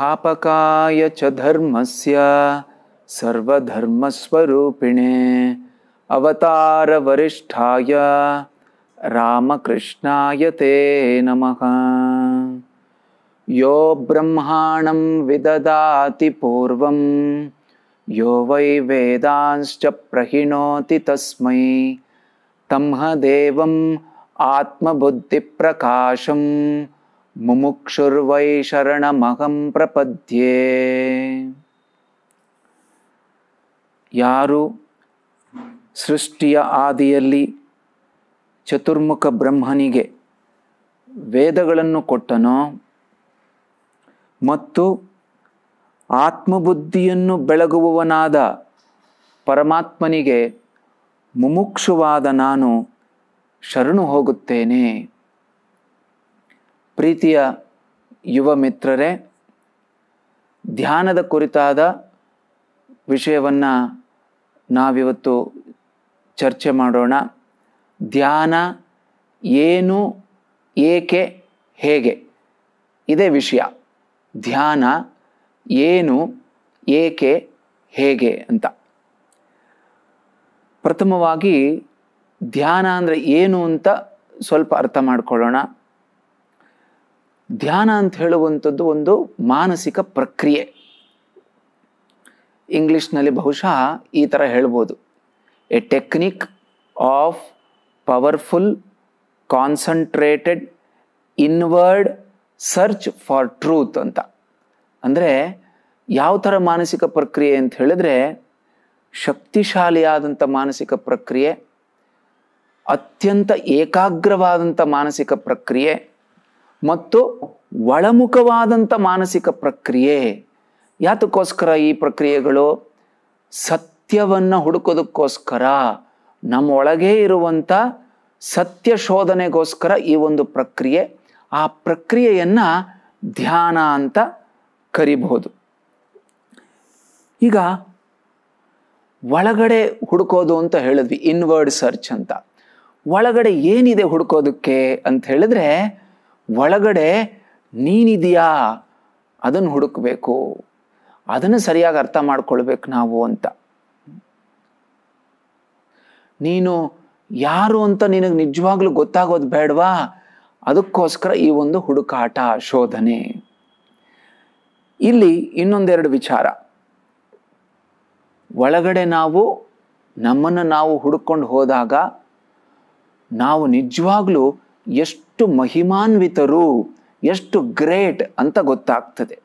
स्थापकाय च धर्मस्य सर्वधर्मस्वरूपिणे अवतारवरिष्ठाय रामकृष्णाय ते नमः यो ब्रह्माणं विददाति पूर्वं यो वै वेदांश्च प्रहिणोति तस्मै तं ह देवम् आत्मबुद्धिप्रकाशम् ಮುಮುಕ್ಷುರ್ವೈ ಶರಣಮಹಂ ಪ್ರಪದ್ಯೆ ಯಾರು ಸೃಷ್ಟಿಯ ಆದಿಯಲ್ಲಿ ಚತುರ್ಮುಖ ಬ್ರಹ್ಮನಿಗೆ ವೇದಗಳನ್ನು ಕೊಟ್ಟನೋ ಮತ್ತು ಆತ್ಮಬುದ್ಧಿಯನ್ನು ಬೆಳಗುವವನಾದ ಪರಮಾತ್ಮನಿಗೆ ಮುಮುಕ್ಷುವಾದ ನಾನು ಶರಣು ಹೋಗುತ್ತೇನೆ ಪ್ರೀತಿಯ ಯುವ ಮಿತ್ರರೇ ಧ್ಯಾನದ ಕುರಿತಾದ ವಿಷಯವನ್ನು ನಾವಿವತ್ತು ಚರ್ಚೆ ಮಾಡೋಣ ಧ್ಯಾನ ಏನು ಏಕೆ ಹೇಗೆ ಇದೇ ವಿಷಯ ಧ್ಯಾನ ಏನು ಏಕೆ ಹೇಗೆ ಅಂತ ಪ್ರಥಮವಾಗಿ ಧ್ಯಾನ ಅಂದರೆ ಏನು ಅಂತ ಸ್ವಲ್ಪ ಅರ್ಥ ಮಾಡ್ಕೊಳ್ಳೋಣ ಧ್ಯಾನ ಅಂತ ಹೇಳುವಂಥದ್ದು ಒಂದು ಮಾನಸಿಕ ಪ್ರಕ್ರಿಯೆ ಇಂಗ್ಲಿಷ್ನಲ್ಲಿ ಬಹುಶಃ ಈ ಥರ ಹೇಳ್ಬೋದು a technique of powerful concentrated inward search for truth ಅಂತ ಅಂದರೆ ಯಾವ ಥರ ಮಾನಸಿಕ ಪ್ರಕ್ರಿಯೆ ಅಂತ ಹೇಳಿದ್ರೆ ಶಕ್ತಿಶಾಲಿಯಾದಂಥ ಮಾನಸಿಕ ಪ್ರಕ್ರಿಯೆ ಅತ್ಯಂತ ಏಕಾಗ್ರವಾದಂಥ ಮಾನಸಿಕ ಪ್ರಕ್ರಿಯೆ ಮತ್ತು ಒಳಮುಖವಾದಂಥ ಮಾನಸಿಕ ಪ್ರಕ್ರಿಯೆ ಯಾತಕ್ಕೋಸ್ಕರ ಈ ಪ್ರಕ್ರಿಯೆಗಳು ಸತ್ಯವನ್ನು ಹುಡುಕೋದಕ್ಕೋಸ್ಕರ ನಮ್ಮ ಇರುವಂಥ ಸತ್ಯ ಶೋಧನೆಗೋಸ್ಕರ ಈ ಒಂದು ಪ್ರಕ್ರಿಯೆ ಆ ಪ್ರಕ್ರಿಯೆಯನ್ನು ಧ್ಯಾನ ಅಂತ ಕರಿಬಹುದು ಈಗ ಒಳಗಡೆ ಹುಡುಕೋದು ಅಂತ ಹೇಳಿದ್ವಿ ಇನ್ವರ್ಡ್ ಸರ್ಚ್ ಅಂತ ಒಳಗಡೆ ಏನಿದೆ ಹುಡುಕೋದಕ್ಕೆ ಅಂತ ಹೇಳಿದ್ರೆ ಒಳಗಡೆ ನೀನಿದೆಯಾ ಅದನ್ನು ಹುಡುಕಬೇಕು ಅದನ್ನು ಸರಿಯಾಗಿ ಅರ್ಥ ಮಾಡ್ಕೊಳ್ಬೇಕು ನಾವು ಅಂತ ನೀನು ಯಾರು ಅಂತ ನಿನಗೆ ನಿಜವಾಗ್ಲೂ ಗೊತ್ತಾಗೋದು ಬೇಡವಾ ಅದಕ್ಕೋಸ್ಕರ ಈ ಒಂದು ಹುಡುಕಾಟ ಶೋಧನೆ ಇಲ್ಲಿ ಇನ್ನೊಂದೆರಡು ವಿಚಾರ ಒಳಗಡೆ ನಾವು ನಮ್ಮನ್ನು ನಾವು ಹುಡುಕೊಂಡು ಹೋದಾಗ ನಾವು ನಿಜವಾಗ್ಲೂ ಎಷ್ಟು ಎಷ್ಟು ಮಹಿಮಾನ್ವಿತರು ಎಷ್ಟು ಗ್ರೇಟ್ ಅಂತ ಗೊತ್ತಾಗ್ತದೆ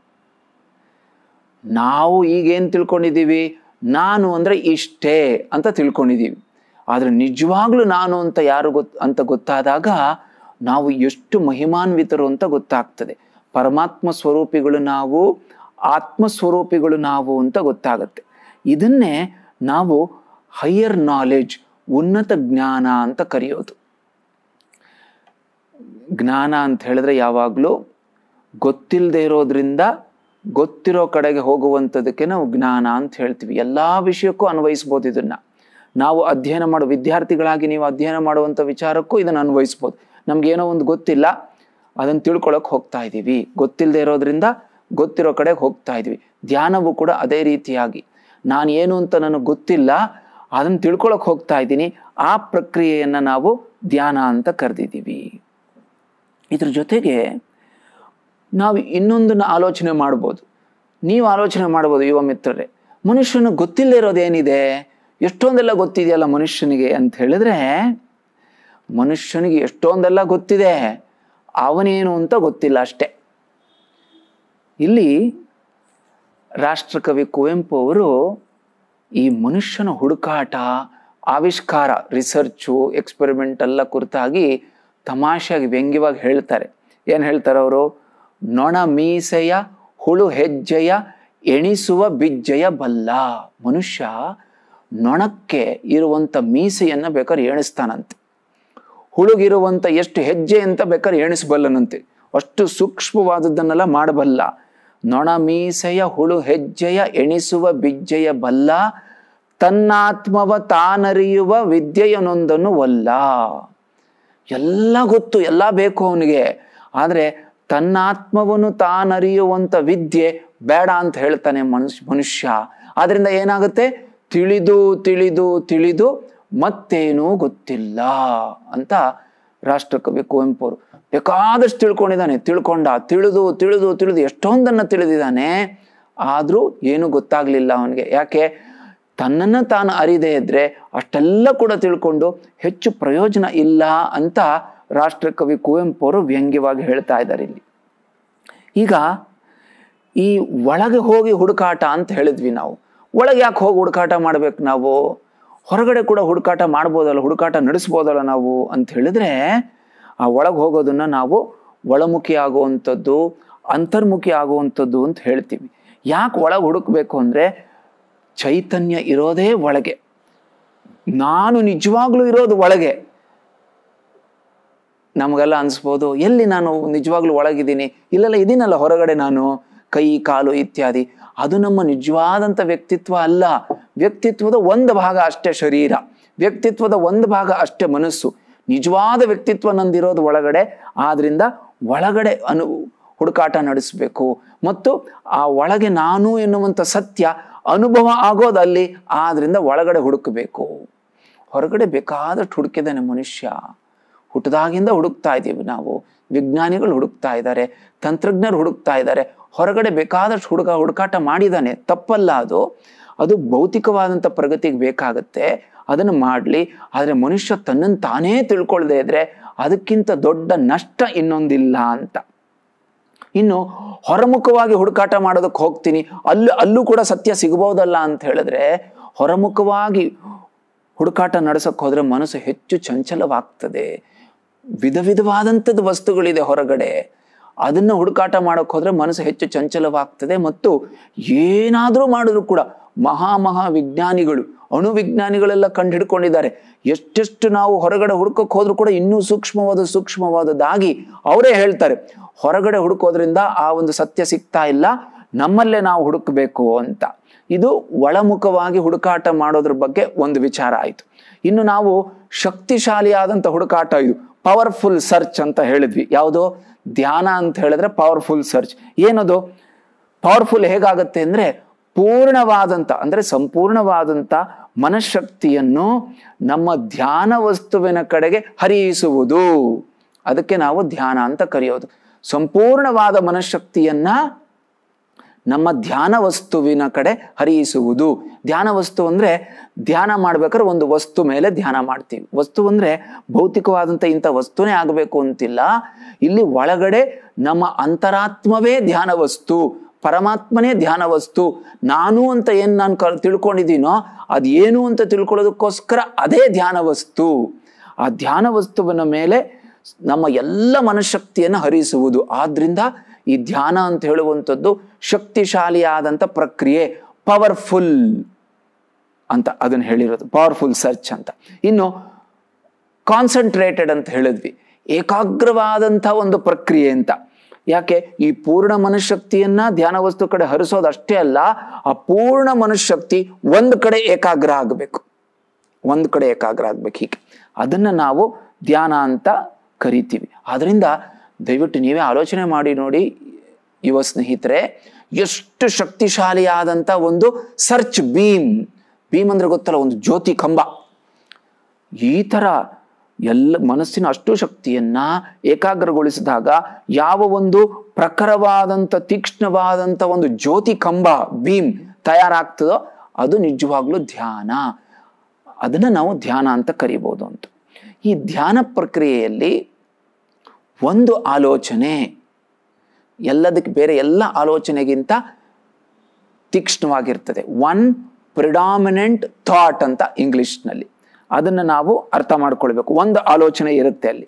ನಾವು ಈಗೇನು ತಿಳ್ಕೊಂಡಿದ್ದೀವಿ ನಾನು ಅಂದರೆ ಇಷ್ಟೇ ಅಂತ ತಿಳ್ಕೊಂಡಿದ್ದೀವಿ ಆದರೆ ನಿಜವಾಗ್ಲೂ ನಾನು ಅಂತ ಯಾರು ಗೊತ್ ಅಂತ ಗೊತ್ತಾದಾಗ ನಾವು ಎಷ್ಟು ಮಹಿಮಾನ್ವಿತರು ಅಂತ ಗೊತ್ತಾಗ್ತದೆ ಪರಮಾತ್ಮ ಸ್ವರೂಪಿಗಳು ನಾವು ಆತ್ಮ ಸ್ವರೂಪಿಗಳು ನಾವು ಅಂತ ಗೊತ್ತಾಗುತ್ತೆ ಇದನ್ನೇ ನಾವು ಹೈಯರ್ ನಾಲೆಡ್ಜ್ ಉನ್ನತ ಜ್ಞಾನ ಅಂತ ಕರೆಯೋದು ಜ್ಞಾನ ಅಂತ ಹೇಳಿದ್ರೆ ಯಾವಾಗಲೂ ಗೊತ್ತಿಲ್ಲದೆ ಇರೋದ್ರಿಂದ ಗೊತ್ತಿರೋ ಕಡೆಗೆ ಹೋಗುವಂಥದಕ್ಕೆ ನಾವು ಜ್ಞಾನ ಅಂತ ಹೇಳ್ತೀವಿ ಎಲ್ಲ ವಿಷಯಕ್ಕೂ ಅನ್ವಯಿಸ್ಬೋದು ಇದನ್ನು ನಾವು ಅಧ್ಯಯನ ಮಾಡೋ ವಿದ್ಯಾರ್ಥಿಗಳಾಗಿ ನೀವು ಅಧ್ಯಯನ ಮಾಡುವಂಥ ವಿಚಾರಕ್ಕೂ ಇದನ್ನು ಅನ್ವಯಿಸ್ಬೋದು ಏನೋ ಒಂದು ಗೊತ್ತಿಲ್ಲ ಅದನ್ನು ತಿಳ್ಕೊಳಕ್ ಹೋಗ್ತಾ ಇದ್ದೀವಿ ಗೊತ್ತಿಲ್ಲದೆ ಇರೋದ್ರಿಂದ ಗೊತ್ತಿರೋ ಕಡೆಗೆ ಹೋಗ್ತಾ ಇದ್ದೀವಿ ಧ್ಯಾನವೂ ಕೂಡ ಅದೇ ರೀತಿಯಾಗಿ ನಾನು ಏನು ಅಂತ ನನಗೆ ಗೊತ್ತಿಲ್ಲ ಅದನ್ನು ತಿಳ್ಕೊಳಕ್ಕೆ ಹೋಗ್ತಾ ಇದ್ದೀನಿ ಆ ಪ್ರಕ್ರಿಯೆಯನ್ನು ನಾವು ಧ್ಯಾನ ಅಂತ ಕರೆದಿದ್ದೀವಿ ಇದ್ರ ಜೊತೆಗೆ ನಾವು ಇನ್ನೊಂದನ್ನು ಆಲೋಚನೆ ಮಾಡ್ಬೋದು ನೀವು ಆಲೋಚನೆ ಮಾಡ್ಬೋದು ಯುವ ಮಿತ್ರರೇ ಮನುಷ್ಯನ ಗೊತ್ತಿಲ್ಲದೆ ಇರೋದೇನಿದೆ ಎಷ್ಟೊಂದೆಲ್ಲ ಗೊತ್ತಿದೆಯಲ್ಲ ಮನುಷ್ಯನಿಗೆ ಅಂತ ಹೇಳಿದ್ರೆ ಮನುಷ್ಯನಿಗೆ ಎಷ್ಟೊಂದೆಲ್ಲ ಗೊತ್ತಿದೆ ಅವನೇನು ಅಂತ ಗೊತ್ತಿಲ್ಲ ಅಷ್ಟೆ ಇಲ್ಲಿ ರಾಷ್ಟ್ರಕವಿ ಕುವೆಂಪು ಅವರು ಈ ಮನುಷ್ಯನ ಹುಡುಕಾಟ ಆವಿಷ್ಕಾರ ರಿಸರ್ಚು ಎಕ್ಸ್ಪೆರಿಮೆಂಟ್ ಎಲ್ಲ ಕುರಿತಾಗಿ ತಮಾಷೆಯಾಗಿ ವ್ಯಂಗ್ಯವಾಗಿ ಹೇಳ್ತಾರೆ ಏನು ಹೇಳ್ತಾರೆ ಅವರು ನೊಣ ಮೀಸೆಯ ಹುಳು ಹೆಜ್ಜೆಯ ಎಣಿಸುವ ಬಿಜ್ಜೆಯ ಬಲ್ಲ ಮನುಷ್ಯ ನೊಣಕ್ಕೆ ಇರುವಂಥ ಮೀಸೆಯನ್ನು ಬೇಕಾದ್ರೆ ಎಣಿಸ್ತಾನಂತೆ ಹುಳುಗಿರುವಂಥ ಎಷ್ಟು ಹೆಜ್ಜೆ ಅಂತ ಬೇಕಾದ್ರೆ ಎಣಿಸಬಲ್ಲನಂತೆ ಅಷ್ಟು ಸೂಕ್ಷ್ಮವಾದದ್ದನ್ನೆಲ್ಲ ಮಾಡಬಲ್ಲ ನೊಣ ಮೀಸೆಯ ಹುಳು ಹೆಜ್ಜೆಯ ಎಣಿಸುವ ಬಿಜ್ಜೆಯ ಬಲ್ಲ ತನ್ನಾತ್ಮವ ತಾನರಿಯುವ ವಿದ್ಯೆಯನೊಂದನ್ನು ಒಲ್ಲ ಎಲ್ಲ ಗೊತ್ತು ಎಲ್ಲ ಬೇಕು ಅವನಿಗೆ ಆದರೆ ತನ್ನ ಆತ್ಮವನ್ನು ತಾನರಿಯುವಂಥ ವಿದ್ಯೆ ಬೇಡ ಅಂತ ಹೇಳ್ತಾನೆ ಮನುಷ್ಯ ಮನುಷ್ಯ ಆದ್ರಿಂದ ಏನಾಗುತ್ತೆ ತಿಳಿದು ತಿಳಿದು ತಿಳಿದು ಮತ್ತೇನೂ ಗೊತ್ತಿಲ್ಲ ಅಂತ ರಾಷ್ಟ್ರಕವಿ ಕುವೆಂಪು ಅವರು ಬೇಕಾದಷ್ಟು ತಿಳ್ಕೊಂಡಿದ್ದಾನೆ ತಿಳ್ಕೊಂಡ ತಿಳಿದು ತಿಳಿದು ತಿಳಿದು ಎಷ್ಟೊಂದನ್ನು ತಿಳಿದಿದ್ದಾನೆ ಆದರೂ ಏನೂ ಗೊತ್ತಾಗಲಿಲ್ಲ ಅವನಿಗೆ ಯಾಕೆ ತನ್ನನ್ನು ತಾನು ಅರಿದೇ ಇದ್ದರೆ ಅಷ್ಟೆಲ್ಲ ಕೂಡ ತಿಳ್ಕೊಂಡು ಹೆಚ್ಚು ಪ್ರಯೋಜನ ಇಲ್ಲ ಅಂತ ರಾಷ್ಟ್ರಕವಿ ಕುವೆಂಪು ಅವರು ವ್ಯಂಗ್ಯವಾಗಿ ಹೇಳ್ತಾ ಇದ್ದಾರೆ ಇಲ್ಲಿ ಈಗ ಈ ಒಳಗೆ ಹೋಗಿ ಹುಡುಕಾಟ ಅಂತ ಹೇಳಿದ್ವಿ ನಾವು ಒಳಗೆ ಯಾಕೆ ಹೋಗಿ ಹುಡುಕಾಟ ಮಾಡ್ಬೇಕು ನಾವು ಹೊರಗಡೆ ಕೂಡ ಹುಡುಕಾಟ ಮಾಡ್ಬೋದಲ್ಲ ಹುಡುಕಾಟ ನಡೆಸ್ಬೋದಲ್ಲ ನಾವು ಅಂತ ಹೇಳಿದ್ರೆ ಆ ಒಳಗೆ ಹೋಗೋದನ್ನು ನಾವು ಒಳಮುಖಿ ಆಗುವಂಥದ್ದು ಅಂತರ್ಮುಖಿ ಆಗುವಂಥದ್ದು ಅಂತ ಹೇಳ್ತೀವಿ ಯಾಕೆ ಒಳಗೆ ಹುಡುಕಬೇಕು ಅಂದರೆ ಚೈತನ್ಯ ಇರೋದೇ ಒಳಗೆ ನಾನು ನಿಜವಾಗ್ಲೂ ಇರೋದು ಒಳಗೆ ನಮಗೆಲ್ಲ ಅನಿಸ್ಬೋದು ಎಲ್ಲಿ ನಾನು ನಿಜವಾಗ್ಲೂ ಒಳಗಿದ್ದೀನಿ ಇಲ್ಲೆಲ್ಲ ಇದೀನಲ್ಲ ಹೊರಗಡೆ ನಾನು ಕೈ ಕಾಲು ಇತ್ಯಾದಿ ಅದು ನಮ್ಮ ನಿಜವಾದಂಥ ವ್ಯಕ್ತಿತ್ವ ಅಲ್ಲ ವ್ಯಕ್ತಿತ್ವದ ಒಂದು ಭಾಗ ಅಷ್ಟೇ ಶರೀರ ವ್ಯಕ್ತಿತ್ವದ ಒಂದು ಭಾಗ ಅಷ್ಟೇ ಮನಸ್ಸು ನಿಜವಾದ ವ್ಯಕ್ತಿತ್ವ ನಂದಿರೋದು ಒಳಗಡೆ ಆದ್ರಿಂದ ಒಳಗಡೆ ಅನು ಹುಡುಕಾಟ ನಡೆಸಬೇಕು ಮತ್ತು ಆ ಒಳಗೆ ನಾನು ಎನ್ನುವಂಥ ಸತ್ಯ ಅನುಭವ ಆಗೋದು ಅಲ್ಲಿ ಆದ್ರಿಂದ ಒಳಗಡೆ ಹುಡುಕಬೇಕು ಹೊರಗಡೆ ಬೇಕಾದಷ್ಟು ಹುಡುಕಿದಾನೆ ಮನುಷ್ಯ ಹುಟ್ಟದಾಗಿಂದ ಹುಡುಕ್ತಾ ಇದ್ದೀವಿ ನಾವು ವಿಜ್ಞಾನಿಗಳು ಹುಡುಕ್ತಾ ಇದ್ದಾರೆ ತಂತ್ರಜ್ಞರು ಹುಡುಕ್ತಾ ಇದ್ದಾರೆ ಹೊರಗಡೆ ಬೇಕಾದಷ್ಟು ಹುಡುಕ ಹುಡುಕಾಟ ಮಾಡಿದ್ದಾನೆ ತಪ್ಪಲ್ಲ ಅದು ಅದು ಭೌತಿಕವಾದಂಥ ಪ್ರಗತಿಗೆ ಬೇಕಾಗುತ್ತೆ ಅದನ್ನು ಮಾಡಲಿ ಆದರೆ ಮನುಷ್ಯ ತನ್ನನ್ನು ತಾನೇ ತಿಳ್ಕೊಳ್ಳದೆ ಇದ್ರೆ ಅದಕ್ಕಿಂತ ದೊಡ್ಡ ನಷ್ಟ ಇನ್ನೊಂದಿಲ್ಲ ಅಂತ ಇನ್ನು ಹೊರಮುಖವಾಗಿ ಹುಡುಕಾಟ ಮಾಡೋದಕ್ಕೆ ಹೋಗ್ತೀನಿ ಅಲ್ಲಿ ಅಲ್ಲೂ ಕೂಡ ಸತ್ಯ ಸಿಗಬಹುದಲ್ಲ ಅಂತ ಹೇಳಿದ್ರೆ ಹೊರಮುಖವಾಗಿ ಹುಡುಕಾಟ ನಡೆಸೋಕೆ ಹೋದರೆ ಮನಸ್ಸು ಹೆಚ್ಚು ಚಂಚಲವಾಗ್ತದೆ ವಿಧ ವಿಧವಾದಂಥದ್ದು ವಸ್ತುಗಳಿದೆ ಹೊರಗಡೆ ಅದನ್ನು ಹುಡುಕಾಟ ಮಾಡೋಕ್ಕೆ ಹೋದರೆ ಮನಸ್ಸು ಹೆಚ್ಚು ಚಂಚಲವಾಗ್ತದೆ ಮತ್ತು ಏನಾದರೂ ಮಾಡಿದ್ರು ಕೂಡ ಮಹಾ ಮಹಾ ವಿಜ್ಞಾನಿಗಳು ಅಣು ವಿಜ್ಞಾನಿಗಳೆಲ್ಲ ಕಂಡುಹಿಡ್ಕೊಂಡಿದ್ದಾರೆ ಎಷ್ಟೆಷ್ಟು ನಾವು ಹೊರಗಡೆ ಹುಡುಕಕ್ಕೆ ಹೋದ್ರೂ ಕೂಡ ಇನ್ನೂ ಸೂಕ್ಷ್ಮವಾದ ಸೂಕ್ಷ್ಮವಾದದ್ದಾಗಿ ಅವರೇ ಹೇಳ್ತಾರೆ ಹೊರಗಡೆ ಹುಡುಕೋದ್ರಿಂದ ಆ ಒಂದು ಸತ್ಯ ಸಿಗ್ತಾ ಇಲ್ಲ ನಮ್ಮಲ್ಲೇ ನಾವು ಹುಡುಕಬೇಕು ಅಂತ ಇದು ಒಳಮುಖವಾಗಿ ಹುಡುಕಾಟ ಮಾಡೋದ್ರ ಬಗ್ಗೆ ಒಂದು ವಿಚಾರ ಆಯಿತು ಇನ್ನು ನಾವು ಶಕ್ತಿಶಾಲಿಯಾದಂಥ ಹುಡುಕಾಟ ಇದು ಪವರ್ಫುಲ್ ಸರ್ಚ್ ಅಂತ ಹೇಳಿದ್ವಿ ಯಾವುದು ಧ್ಯಾನ ಅಂತ ಹೇಳಿದ್ರೆ ಪವರ್ಫುಲ್ ಸರ್ಚ್ ಏನದು ಪವರ್ಫುಲ್ ಹೇಗಾಗತ್ತೆ ಅಂದರೆ ಪೂರ್ಣವಾದಂಥ ಅಂದರೆ ಸಂಪೂರ್ಣವಾದಂಥ ಮನಃಶಕ್ತಿಯನ್ನು ನಮ್ಮ ಧ್ಯಾನ ವಸ್ತುವಿನ ಕಡೆಗೆ ಹರಿಯಿಸುವುದು ಅದಕ್ಕೆ ನಾವು ಧ್ಯಾನ ಅಂತ ಕರೆಯೋದು ಸಂಪೂರ್ಣವಾದ ಮನಃಶಕ್ತಿಯನ್ನ ನಮ್ಮ ಧ್ಯಾನ ವಸ್ತುವಿನ ಕಡೆ ಹರಿಯಿಸುವುದು ಧ್ಯಾನ ವಸ್ತು ಅಂದರೆ ಧ್ಯಾನ ಮಾಡ್ಬೇಕಾದ್ರೆ ಒಂದು ವಸ್ತು ಮೇಲೆ ಧ್ಯಾನ ಮಾಡ್ತೀವಿ ವಸ್ತು ಅಂದರೆ ಭೌತಿಕವಾದಂಥ ಇಂಥ ವಸ್ತುನೇ ಆಗಬೇಕು ಅಂತಿಲ್ಲ ಇಲ್ಲಿ ಒಳಗಡೆ ನಮ್ಮ ಅಂತರಾತ್ಮವೇ ಧ್ಯಾನ ವಸ್ತು ಪರಮಾತ್ಮನೇ ಧ್ಯಾನ ವಸ್ತು ನಾನು ಅಂತ ಏನು ನಾನು ಕ ತಿಳ್ಕೊಂಡಿದ್ದೀನೋ ಏನು ಅಂತ ತಿಳ್ಕೊಳ್ಳೋದಕ್ಕೋಸ್ಕರ ಅದೇ ಧ್ಯಾನ ವಸ್ತು ಆ ಧ್ಯಾನ ವಸ್ತುವಿನ ಮೇಲೆ ನಮ್ಮ ಎಲ್ಲ ಮನಃಶಕ್ತಿಯನ್ನು ಹರಿಸುವುದು ಆದ್ದರಿಂದ ಈ ಧ್ಯಾನ ಅಂತ ಹೇಳುವಂಥದ್ದು ಶಕ್ತಿಶಾಲಿಯಾದಂಥ ಪ್ರಕ್ರಿಯೆ ಪವರ್ಫುಲ್ ಅಂತ ಅದನ್ನು ಹೇಳಿರೋದು ಪವರ್ಫುಲ್ ಸರ್ಚ್ ಅಂತ ಇನ್ನು ಕಾನ್ಸಂಟ್ರೇಟೆಡ್ ಅಂತ ಹೇಳಿದ್ವಿ ಏಕಾಗ್ರವಾದಂಥ ಒಂದು ಪ್ರಕ್ರಿಯೆ ಅಂತ ಯಾಕೆ ಈ ಪೂರ್ಣ ಮನಃಶಕ್ತಿಯನ್ನ ಧ್ಯಾನ ವಸ್ತು ಕಡೆ ಹರಿಸೋದು ಅಷ್ಟೇ ಅಲ್ಲ ಆ ಪೂರ್ಣ ಮನಃಶಕ್ತಿ ಒಂದು ಕಡೆ ಏಕಾಗ್ರ ಆಗಬೇಕು ಒಂದು ಕಡೆ ಏಕಾಗ್ರ ಆಗ್ಬೇಕು ಹೀಗೆ ಅದನ್ನು ನಾವು ಧ್ಯಾನ ಅಂತ ಕರಿತೀವಿ ಆದ್ರಿಂದ ದಯವಿಟ್ಟು ನೀವೇ ಆಲೋಚನೆ ಮಾಡಿ ನೋಡಿ ಯುವ ಸ್ನೇಹಿತರೆ ಎಷ್ಟು ಶಕ್ತಿಶಾಲಿಯಾದಂಥ ಒಂದು ಸರ್ಚ್ ಬೀಮ್ ಭೀಮ್ ಅಂದ್ರೆ ಗೊತ್ತಲ್ಲ ಒಂದು ಜ್ಯೋತಿ ಕಂಬ ಈ ಥರ ಎಲ್ಲ ಮನಸ್ಸಿನ ಅಷ್ಟು ಶಕ್ತಿಯನ್ನು ಏಕಾಗ್ರಗೊಳಿಸಿದಾಗ ಯಾವ ಒಂದು ಪ್ರಖರವಾದಂಥ ತೀಕ್ಷ್ಣವಾದಂಥ ಒಂದು ಜ್ಯೋತಿ ಕಂಬ ಭೀಮ್ ತಯಾರಾಗ್ತದೋ ಅದು ನಿಜವಾಗ್ಲೂ ಧ್ಯಾನ ಅದನ್ನು ನಾವು ಧ್ಯಾನ ಅಂತ ಕರಿಬೋದು ಈ ಧ್ಯಾನ ಪ್ರಕ್ರಿಯೆಯಲ್ಲಿ ಒಂದು ಆಲೋಚನೆ ಎಲ್ಲದಕ್ಕೆ ಬೇರೆ ಎಲ್ಲ ಆಲೋಚನೆಗಿಂತ ತೀಕ್ಷ್ಣವಾಗಿರ್ತದೆ ಒನ್ ಪ್ರಿಡಾಮಿನೆಂಟ್ ಥಾಟ್ ಅಂತ ಇಂಗ್ಲಿಷ್ನಲ್ಲಿ ಅದನ್ನು ನಾವು ಅರ್ಥ ಮಾಡ್ಕೊಳ್ಬೇಕು ಒಂದು ಆಲೋಚನೆ ಇರುತ್ತೆ ಅಲ್ಲಿ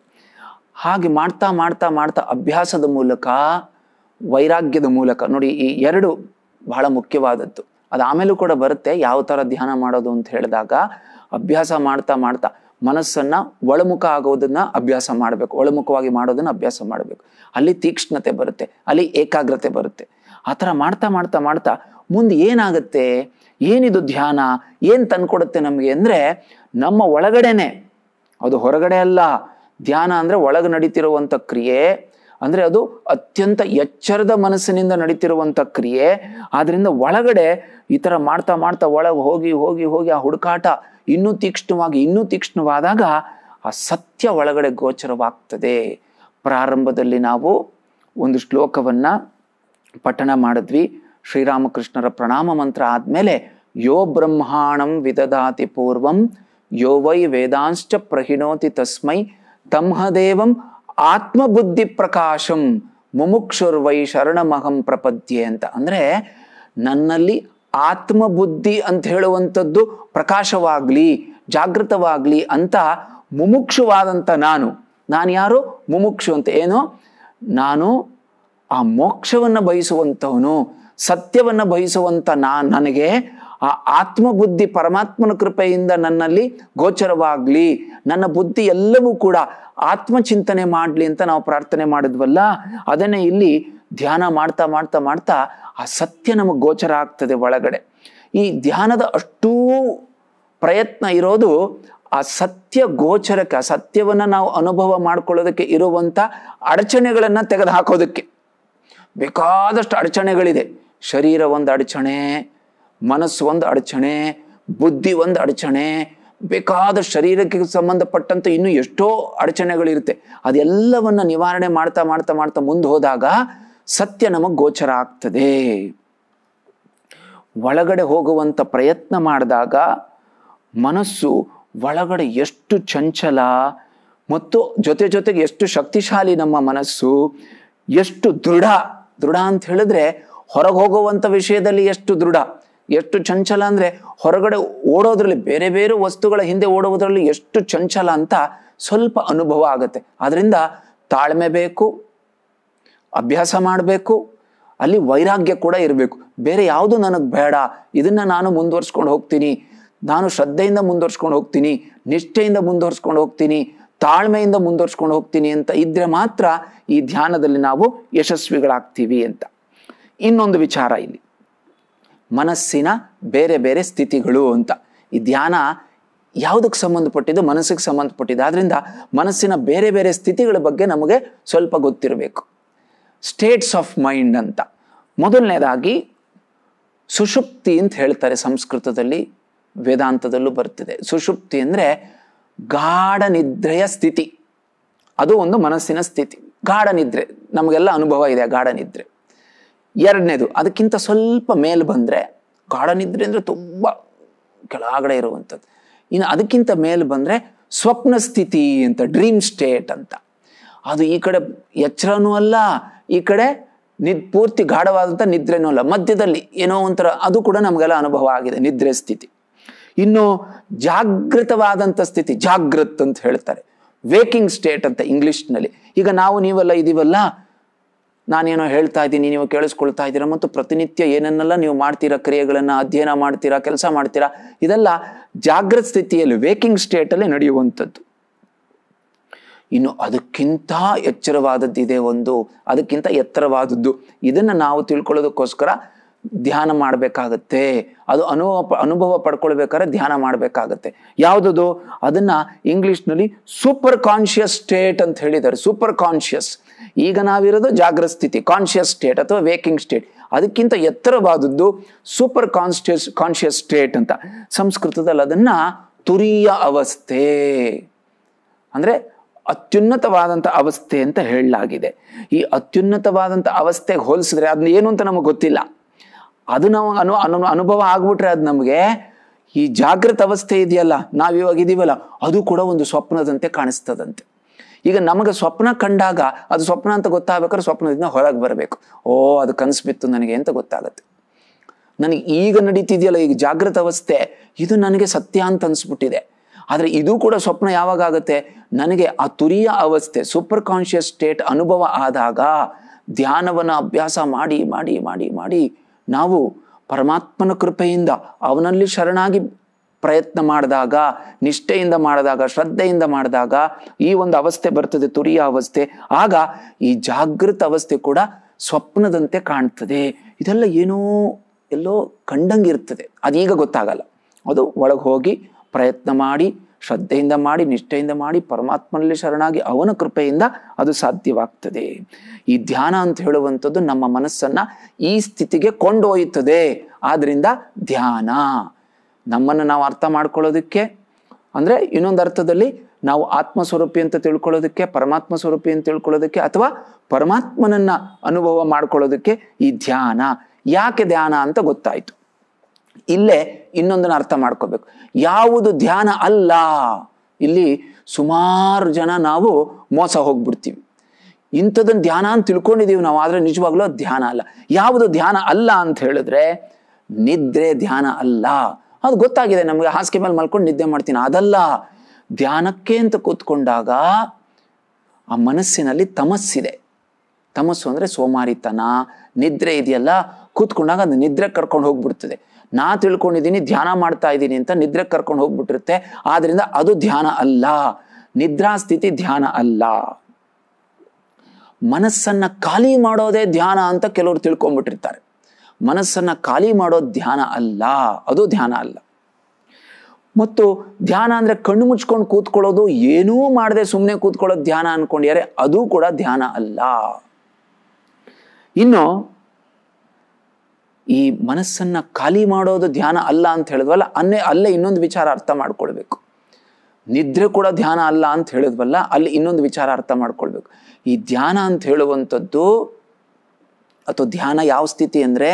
ಹಾಗೆ ಮಾಡ್ತಾ ಮಾಡ್ತಾ ಮಾಡ್ತಾ ಅಭ್ಯಾಸದ ಮೂಲಕ ವೈರಾಗ್ಯದ ಮೂಲಕ ನೋಡಿ ಈ ಎರಡು ಬಹಳ ಮುಖ್ಯವಾದದ್ದು ಅದು ಆಮೇಲೂ ಕೂಡ ಬರುತ್ತೆ ಯಾವ ಥರ ಧ್ಯಾನ ಮಾಡೋದು ಅಂತ ಹೇಳಿದಾಗ ಅಭ್ಯಾಸ ಮಾಡ್ತಾ ಮಾಡ್ತಾ ಮನಸ್ಸನ್ನ ಒಳಮುಖ ಆಗೋದನ್ನ ಅಭ್ಯಾಸ ಮಾಡಬೇಕು ಒಳಮುಖವಾಗಿ ಮಾಡೋದನ್ನ ಅಭ್ಯಾಸ ಮಾಡಬೇಕು ಅಲ್ಲಿ ತೀಕ್ಷ್ಣತೆ ಬರುತ್ತೆ ಅಲ್ಲಿ ಏಕಾಗ್ರತೆ ಬರುತ್ತೆ ಆ ಥರ ಮಾಡ್ತಾ ಮಾಡ್ತಾ ಮಾಡ್ತಾ ಮುಂದೆ ಏನಾಗುತ್ತೆ ಏನಿದು ಧ್ಯಾನ ಏನು ತಂದ್ಕೊಡುತ್ತೆ ನಮಗೆ ಅಂದ್ರೆ ನಮ್ಮ ಒಳಗಡೆನೆ ಅದು ಹೊರಗಡೆ ಅಲ್ಲ ಧ್ಯಾನ ಅಂದ್ರೆ ಒಳಗ ನಡೀತಿರುವಂತ ಕ್ರಿಯೆ ಅಂದ್ರೆ ಅದು ಅತ್ಯಂತ ಎಚ್ಚರದ ಮನಸ್ಸಿನಿಂದ ನಡೀತಿರುವಂತ ಕ್ರಿಯೆ ಆದ್ರಿಂದ ಒಳಗಡೆ ಈ ತರ ಮಾಡ್ತಾ ಮಾಡ್ತಾ ಒಳಗೆ ಹೋಗಿ ಹೋಗಿ ಹೋಗಿ ಆ ಹುಡುಕಾಟ ಇನ್ನೂ ತೀಕ್ಷ್ಣವಾಗಿ ಇನ್ನೂ ತೀಕ್ಷ್ಣವಾದಾಗ ಆ ಸತ್ಯ ಒಳಗಡೆ ಗೋಚರವಾಗ್ತದೆ ಪ್ರಾರಂಭದಲ್ಲಿ ನಾವು ಒಂದು ಶ್ಲೋಕವನ್ನು ಪಠಣ ಮಾಡಿದ್ವಿ ಶ್ರೀರಾಮಕೃಷ್ಣರ ಪ್ರಣಾಮ ಮಂತ್ರ ಆದಮೇಲೆ ಯೋ ಬ್ರಹ್ಮಾಣಂ ವಿದಧಾತಿ ಪೂರ್ವಂ ಯೋ ವೈ ವೇದಾಂಶ್ಚ ಪ್ರಹಿಣೋತಿ ತಸ್ಮೈ ತಮ್ಹದೇವಂ ಆತ್ಮಬುದ್ಧಿ ಪ್ರಕಾಶಂ ಮುಮುಕ್ಷುರ್ವೈ ಶರಣಮಹಂ ಪ್ರಪದ್ಯೆ ಅಂತ ಅಂದರೆ ನನ್ನಲ್ಲಿ ಆತ್ಮಬುದ್ಧಿ ಅಂತ ಹೇಳುವಂಥದ್ದು ಪ್ರಕಾಶವಾಗಲಿ ಜಾಗೃತವಾಗಲಿ ಅಂತ ಮುಮುಕ್ಷುವಾದಂಥ ನಾನು ನಾನು ಯಾರು ಮುಮುಕ್ಷು ಅಂತ ಏನು ನಾನು ಆ ಮೋಕ್ಷವನ್ನು ಬಯಸುವಂಥವನು ಸತ್ಯವನ್ನು ಬಯಸುವಂಥ ನಾನು ನನಗೆ ಆ ಆತ್ಮಬುದ್ಧಿ ಪರಮಾತ್ಮನ ಕೃಪೆಯಿಂದ ನನ್ನಲ್ಲಿ ಗೋಚರವಾಗಲಿ ನನ್ನ ಬುದ್ಧಿ ಎಲ್ಲವೂ ಕೂಡ ಆತ್ಮಚಿಂತನೆ ಮಾಡಲಿ ಅಂತ ನಾವು ಪ್ರಾರ್ಥನೆ ಮಾಡಿದ್ವಲ್ಲ ಅದನ್ನೇ ಇಲ್ಲಿ ಧ್ಯಾನ ಮಾಡ್ತಾ ಮಾಡ್ತಾ ಮಾಡ್ತಾ ಆ ಸತ್ಯ ನಮಗೆ ಗೋಚರ ಆಗ್ತದೆ ಒಳಗಡೆ ಈ ಧ್ಯಾನದ ಅಷ್ಟೂ ಪ್ರಯತ್ನ ಇರೋದು ಆ ಸತ್ಯ ಗೋಚರಕ್ಕೆ ಆ ಸತ್ಯವನ್ನು ನಾವು ಅನುಭವ ಮಾಡ್ಕೊಳ್ಳೋದಕ್ಕೆ ಇರುವಂಥ ಅಡಚಣೆಗಳನ್ನು ತೆಗೆದು ಹಾಕೋದಕ್ಕೆ ಬೇಕಾದಷ್ಟು ಅಡಚಣೆಗಳಿದೆ ಶರೀರ ಒಂದು ಅಡಚಣೆ ಮನಸ್ಸು ಒಂದು ಅಡಚಣೆ ಬುದ್ಧಿ ಒಂದು ಅಡಚಣೆ ಬೇಕಾದ ಶರೀರಕ್ಕೆ ಸಂಬಂಧಪಟ್ಟಂಥ ಇನ್ನೂ ಎಷ್ಟೋ ಅಡಚಣೆಗಳಿರುತ್ತೆ ಅದೆಲ್ಲವನ್ನು ನಿವಾರಣೆ ಮಾಡ್ತಾ ಮಾಡ್ತಾ ಮಾಡ್ತಾ ಮುಂದೆ ಹೋದಾಗ ಸತ್ಯ ನಮಗೆ ಗೋಚರ ಆಗ್ತದೆ ಒಳಗಡೆ ಹೋಗುವಂಥ ಪ್ರಯತ್ನ ಮಾಡಿದಾಗ ಮನಸ್ಸು ಒಳಗಡೆ ಎಷ್ಟು ಚಂಚಲ ಮತ್ತು ಜೊತೆ ಜೊತೆಗೆ ಎಷ್ಟು ಶಕ್ತಿಶಾಲಿ ನಮ್ಮ ಮನಸ್ಸು ಎಷ್ಟು ದೃಢ ದೃಢ ಅಂತ ಹೇಳಿದ್ರೆ ಹೊರಗೆ ಹೋಗುವಂಥ ವಿಷಯದಲ್ಲಿ ಎಷ್ಟು ದೃಢ ಎಷ್ಟು ಚಂಚಲ ಅಂದರೆ ಹೊರಗಡೆ ಓಡೋದ್ರಲ್ಲಿ ಬೇರೆ ಬೇರೆ ವಸ್ತುಗಳ ಹಿಂದೆ ಓಡೋದ್ರಲ್ಲಿ ಎಷ್ಟು ಚಂಚಲ ಅಂತ ಸ್ವಲ್ಪ ಅನುಭವ ಆಗುತ್ತೆ ಅದರಿಂದ ತಾಳ್ಮೆ ಬೇಕು ಅಭ್ಯಾಸ ಮಾಡಬೇಕು ಅಲ್ಲಿ ವೈರಾಗ್ಯ ಕೂಡ ಇರಬೇಕು ಬೇರೆ ಯಾವುದು ನನಗೆ ಬೇಡ ಇದನ್ನು ನಾನು ಮುಂದುವರ್ಸ್ಕೊಂಡು ಹೋಗ್ತೀನಿ ನಾನು ಶ್ರದ್ಧೆಯಿಂದ ಮುಂದುವರ್ಸ್ಕೊಂಡು ಹೋಗ್ತೀನಿ ನಿಷ್ಠೆಯಿಂದ ಮುಂದುವರ್ಸ್ಕೊಂಡು ಹೋಗ್ತೀನಿ ತಾಳ್ಮೆಯಿಂದ ಮುಂದುವರ್ಸ್ಕೊಂಡು ಹೋಗ್ತೀನಿ ಅಂತ ಇದ್ರೆ ಮಾತ್ರ ಈ ಧ್ಯಾನದಲ್ಲಿ ನಾವು ಯಶಸ್ವಿಗಳಾಗ್ತೀವಿ ಅಂತ ಇನ್ನೊಂದು ವಿಚಾರ ಇಲ್ಲಿ ಮನಸ್ಸಿನ ಬೇರೆ ಬೇರೆ ಸ್ಥಿತಿಗಳು ಅಂತ ಈ ಧ್ಯಾನ ಯಾವುದಕ್ಕೆ ಸಂಬಂಧಪಟ್ಟಿದ್ದು ಮನಸ್ಸಿಗೆ ಸಂಬಂಧಪಟ್ಟಿದ್ದು ಆದ್ರಿಂದ ಮನಸ್ಸಿನ ಬೇರೆ ಬೇರೆ ಸ್ಥಿತಿಗಳ ಬಗ್ಗೆ ನಮಗೆ ಸ್ವಲ್ಪ ಗೊತ್ತಿರಬೇಕು ಸ್ಟೇಟ್ಸ್ ಆಫ್ ಮೈಂಡ್ ಅಂತ ಮೊದಲನೇದಾಗಿ ಸುಷುಪ್ತಿ ಅಂತ ಹೇಳ್ತಾರೆ ಸಂಸ್ಕೃತದಲ್ಲಿ ವೇದಾಂತದಲ್ಲೂ ಬರ್ತಿದೆ ಸುಷುಪ್ತಿ ಅಂದರೆ ಗಾಢ ಸ್ಥಿತಿ ಅದು ಒಂದು ಮನಸ್ಸಿನ ಸ್ಥಿತಿ ಗಾಢ ನಿದ್ರೆ ನಮಗೆಲ್ಲ ಅನುಭವ ಇದೆ ಗಾಢ ನಿದ್ರೆ ಎರಡನೇದು ಅದಕ್ಕಿಂತ ಸ್ವಲ್ಪ ಮೇಲೆ ಬಂದರೆ ಗಾಢ ನಿದ್ರೆ ಅಂದರೆ ತುಂಬ ಕೆಳಗಡೆ ಇರುವಂಥದ್ದು ಇನ್ನು ಅದಕ್ಕಿಂತ ಮೇಲೆ ಬಂದರೆ ಸ್ವಪ್ನ ಸ್ಥಿತಿ ಅಂತ ಡ್ರೀಮ್ ಸ್ಟೇಟ್ ಅಂತ ಅದು ಈ ಕಡೆ ಎಚ್ಚರನೂ ಅಲ್ಲ ಈ ಕಡೆ ನಿದ್ ಪೂರ್ತಿ ಗಾಢವಾದಂಥ ಅಲ್ಲ ಮಧ್ಯದಲ್ಲಿ ಏನೋ ಒಂಥರ ಅದು ಕೂಡ ನಮಗೆಲ್ಲ ಅನುಭವ ಆಗಿದೆ ನಿದ್ರೆ ಸ್ಥಿತಿ ಇನ್ನು ಜಾಗೃತವಾದಂಥ ಸ್ಥಿತಿ ಜಾಗೃತ್ ಅಂತ ಹೇಳ್ತಾರೆ ವೇಕಿಂಗ್ ಸ್ಟೇಟ್ ಅಂತ ಇಂಗ್ಲೀಷ್ನಲ್ಲಿ ಈಗ ನಾವು ನೀವೆಲ್ಲ ಇದೀವಲ್ಲ ನಾನೇನೋ ಹೇಳ್ತಾ ಇದ್ದೀನಿ ನೀವು ಕೇಳಿಸ್ಕೊಳ್ತಾ ಇದ್ದೀರಾ ಮತ್ತು ಪ್ರತಿನಿತ್ಯ ಏನನ್ನೆಲ್ಲ ನೀವು ಮಾಡ್ತೀರಾ ಕ್ರಿಯೆಗಳನ್ನು ಅಧ್ಯಯನ ಮಾಡ್ತೀರಾ ಕೆಲಸ ಮಾಡ್ತೀರಾ ಇದೆಲ್ಲ ಜಾಗೃತ ಸ್ಥಿತಿಯಲ್ಲಿ ವೇಕಿಂಗ್ ಸ್ಟೇಟಲ್ಲಿ ನಡೆಯುವಂಥದ್ದು ಇನ್ನು ಅದಕ್ಕಿಂತ ಎಚ್ಚರವಾದದ್ದಿದೆ ಒಂದು ಅದಕ್ಕಿಂತ ಎತ್ತರವಾದದ್ದು ಇದನ್ನು ನಾವು ತಿಳ್ಕೊಳ್ಳೋದಕ್ಕೋಸ್ಕರ ಧ್ಯಾನ ಮಾಡಬೇಕಾಗತ್ತೆ ಅದು ಅನುಭವ ಅನುಭವ ಪಡ್ಕೊಳ್ಬೇಕಾದ್ರೆ ಧ್ಯಾನ ಮಾಡಬೇಕಾಗತ್ತೆ ಯಾವುದದು ಅದನ್ನು ಇಂಗ್ಲೀಷ್ನಲ್ಲಿ ಸೂಪರ್ ಕಾನ್ಷಿಯಸ್ ಸ್ಟೇಟ್ ಅಂತ ಹೇಳಿದ್ದಾರೆ ಸೂಪರ್ ಕಾನ್ಷಿಯಸ್ ಈಗ ನಾವಿರೋದು ಜಾಗೃತ ಸ್ಥಿತಿ ಕಾನ್ಷಿಯಸ್ ಸ್ಟೇಟ್ ಅಥವಾ ವೇಕಿಂಗ್ ಸ್ಟೇಟ್ ಅದಕ್ಕಿಂತ ಎತ್ತರವಾದದ್ದು ಸೂಪರ್ ಕಾನ್ಸ್ಟಿಯಸ್ ಕಾನ್ಷಿಯಸ್ ಸ್ಟೇಟ್ ಅಂತ ಸಂಸ್ಕೃತದಲ್ಲಿ ಅದನ್ನು ತುರಿಯ ಅವಸ್ಥೆ ಅಂದರೆ ಅತ್ಯುನ್ನತವಾದಂಥ ಅವಸ್ಥೆ ಅಂತ ಹೇಳಲಾಗಿದೆ ಈ ಅತ್ಯುನ್ನತವಾದಂಥ ಅವಸ್ಥೆಗೆ ಹೋಲಿಸಿದ್ರೆ ಅದನ್ನ ಏನು ಅಂತ ನಮಗೆ ಗೊತ್ತಿಲ್ಲ ಅದು ನಾವು ಅನು ಅನು ಅನುಭವ ಆಗ್ಬಿಟ್ರೆ ಅದು ನಮಗೆ ಈ ಜಾಗೃತ ಅವಸ್ಥೆ ಇದೆಯಲ್ಲ ನಾವು ಇವಾಗ ಇದೀವಲ್ಲ ಅದು ಕೂಡ ಒಂದು ಸ್ವಪ್ನದಂತೆ ಕಾಣಿಸ್ತದಂತೆ ಈಗ ನಮಗೆ ಸ್ವಪ್ನ ಕಂಡಾಗ ಅದು ಸ್ವಪ್ನ ಅಂತ ಗೊತ್ತಾಗಬೇಕಾದ್ರೆ ಸ್ವಪ್ನದಿಂದ ಹೊರಗೆ ಬರಬೇಕು ಓ ಅದು ಕನಸು ಬಿತ್ತು ನನಗೆ ಅಂತ ಗೊತ್ತಾಗುತ್ತೆ ನನಗೆ ಈಗ ನಡೀತಿದೆಯಲ್ಲ ಈಗ ಜಾಗೃತ ಅವಸ್ಥೆ ಇದು ನನಗೆ ಸತ್ಯ ಅಂತ ಅನಿಸ್ಬಿಟ್ಟಿದೆ ಆದರೆ ಇದು ಕೂಡ ಸ್ವಪ್ನ ಯಾವಾಗ ಆಗುತ್ತೆ ನನಗೆ ಆ ತುರಿಯ ಅವಸ್ಥೆ ಸೂಪರ್ ಕಾನ್ಷಿಯಸ್ ಸ್ಟೇಟ್ ಅನುಭವ ಆದಾಗ ಧ್ಯಾನವನ್ನು ಅಭ್ಯಾಸ ಮಾಡಿ ಮಾಡಿ ಮಾಡಿ ಮಾಡಿ ನಾವು ಪರಮಾತ್ಮನ ಕೃಪೆಯಿಂದ ಅವನಲ್ಲಿ ಶರಣಾಗಿ ಪ್ರಯತ್ನ ಮಾಡಿದಾಗ ನಿಷ್ಠೆಯಿಂದ ಮಾಡಿದಾಗ ಶ್ರದ್ಧೆಯಿಂದ ಮಾಡಿದಾಗ ಈ ಒಂದು ಅವಸ್ಥೆ ಬರ್ತದೆ ತುರಿಯ ಅವಸ್ಥೆ ಆಗ ಈ ಜಾಗೃತ ಅವಸ್ಥೆ ಕೂಡ ಸ್ವಪ್ನದಂತೆ ಕಾಣ್ತದೆ ಇದೆಲ್ಲ ಏನೋ ಎಲ್ಲೋ ಕಂಡಂಗಿರ್ತದೆ ಅದೀಗ ಗೊತ್ತಾಗಲ್ಲ ಅದು ಒಳಗೆ ಹೋಗಿ ಪ್ರಯತ್ನ ಮಾಡಿ ಶ್ರದ್ಧೆಯಿಂದ ಮಾಡಿ ನಿಷ್ಠೆಯಿಂದ ಮಾಡಿ ಪರಮಾತ್ಮನಲ್ಲಿ ಶರಣಾಗಿ ಅವನ ಕೃಪೆಯಿಂದ ಅದು ಸಾಧ್ಯವಾಗ್ತದೆ ಈ ಧ್ಯಾನ ಅಂತ ಹೇಳುವಂಥದ್ದು ನಮ್ಮ ಮನಸ್ಸನ್ನು ಈ ಸ್ಥಿತಿಗೆ ಕೊಂಡೊಯ್ಯುತ್ತದೆ ಆದ್ದರಿಂದ ಧ್ಯಾನ ನಮ್ಮನ್ನು ನಾವು ಅರ್ಥ ಮಾಡ್ಕೊಳ್ಳೋದಕ್ಕೆ ಅಂದರೆ ಇನ್ನೊಂದು ಅರ್ಥದಲ್ಲಿ ನಾವು ಆತ್ಮಸ್ವರೂಪಿ ಅಂತ ತಿಳ್ಕೊಳ್ಳೋದಕ್ಕೆ ಪರಮಾತ್ಮ ಸ್ವರೂಪಿ ಅಂತ ತಿಳ್ಕೊಳ್ಳೋದಕ್ಕೆ ಅಥವಾ ಪರಮಾತ್ಮನನ್ನು ಅನುಭವ ಮಾಡ್ಕೊಳ್ಳೋದಕ್ಕೆ ಈ ಧ್ಯಾನ ಯಾಕೆ ಧ್ಯಾನ ಅಂತ ಗೊತ್ತಾಯಿತು ಇಲ್ಲೇ ಇನ್ನೊಂದನ್ನು ಅರ್ಥ ಮಾಡ್ಕೋಬೇಕು ಯಾವುದು ಧ್ಯಾನ ಅಲ್ಲ ಇಲ್ಲಿ ಸುಮಾರು ಜನ ನಾವು ಮೋಸ ಹೋಗ್ಬಿಡ್ತೀವಿ ಇಂಥದ್ದನ್ನು ಧ್ಯಾನ ಅಂತ ತಿಳ್ಕೊಂಡಿದ್ದೀವಿ ನಾವು ಆದರೆ ನಿಜವಾಗ್ಲೂ ಧ್ಯಾನ ಅಲ್ಲ ಯಾವುದು ಧ್ಯಾನ ಅಲ್ಲ ಅಂತ ಹೇಳಿದ್ರೆ ನಿದ್ರೆ ಧ್ಯಾನ ಅಲ್ಲ ಅದು ಗೊತ್ತಾಗಿದೆ ನಮಗೆ ಹಾಸಿಗೆ ಮೇಲೆ ಮಲ್ಕೊಂಡು ನಿದ್ದೆ ಮಾಡ್ತೀನಿ ಅದಲ್ಲ ಧ್ಯಾನಕ್ಕೆ ಅಂತ ಕೂತ್ಕೊಂಡಾಗ ಆ ಮನಸ್ಸಿನಲ್ಲಿ ತಮಸ್ಸಿದೆ ತಮಸ್ಸು ಅಂದರೆ ಸೋಮಾರಿತನ ನಿದ್ರೆ ಇದೆಯಲ್ಲ ಕೂತ್ಕೊಂಡಾಗ ಅದು ನಿದ್ರೆ ಕರ್ಕೊಂಡು ಹೋಗ್ಬಿಡ್ತದೆ ನಾ ತಿಳ್ಕೊಂಡಿದ್ದೀನಿ ಧ್ಯಾನ ಮಾಡ್ತಾ ಇದ್ದೀನಿ ಅಂತ ನಿದ್ರೆ ಕರ್ಕೊಂಡು ಹೋಗ್ಬಿಟ್ಟಿರುತ್ತೆ ಆದ್ರಿಂದ ಅದು ಧ್ಯಾನ ಅಲ್ಲ ನಿದ್ರಾ ಸ್ಥಿತಿ ಧ್ಯಾನ ಅಲ್ಲ ಮನಸ್ಸನ್ನ ಖಾಲಿ ಮಾಡೋದೇ ಧ್ಯಾನ ಅಂತ ಕೆಲವರು ತಿಳ್ಕೊಂಡ್ಬಿಟ್ಟಿರ್ತಾರೆ ಮನಸ್ಸನ್ನ ಖಾಲಿ ಮಾಡೋ ಧ್ಯಾನ ಅಲ್ಲ ಅದು ಧ್ಯಾನ ಅಲ್ಲ ಮತ್ತು ಧ್ಯಾನ ಅಂದ್ರೆ ಕಣ್ಣು ಮುಚ್ಕೊಂಡು ಕೂತ್ಕೊಳ್ಳೋದು ಏನೂ ಮಾಡದೆ ಸುಮ್ಮನೆ ಕೂತ್ಕೊಳ್ಳೋದು ಧ್ಯಾನ ಅನ್ಕೊಂಡಿದ್ದಾರೆ ಅದು ಕೂಡ ಧ್ಯಾನ ಅಲ್ಲ ಇನ್ನು ಈ ಮನಸ್ಸನ್ನು ಖಾಲಿ ಮಾಡೋದು ಧ್ಯಾನ ಅಲ್ಲ ಅಂತ ಹೇಳಿದ್ವಲ್ಲ ಅನ್ನೇ ಅಲ್ಲೇ ಇನ್ನೊಂದು ವಿಚಾರ ಅರ್ಥ ಮಾಡ್ಕೊಳ್ಬೇಕು ನಿದ್ರೆ ಕೂಡ ಧ್ಯಾನ ಅಲ್ಲ ಅಂತ ಹೇಳಿದ್ವಲ್ಲ ಅಲ್ಲಿ ಇನ್ನೊಂದು ವಿಚಾರ ಅರ್ಥ ಮಾಡ್ಕೊಳ್ಬೇಕು ಈ ಧ್ಯಾನ ಅಂತ ಹೇಳುವಂಥದ್ದು ಅಥವಾ ಧ್ಯಾನ ಯಾವ ಸ್ಥಿತಿ ಅಂದರೆ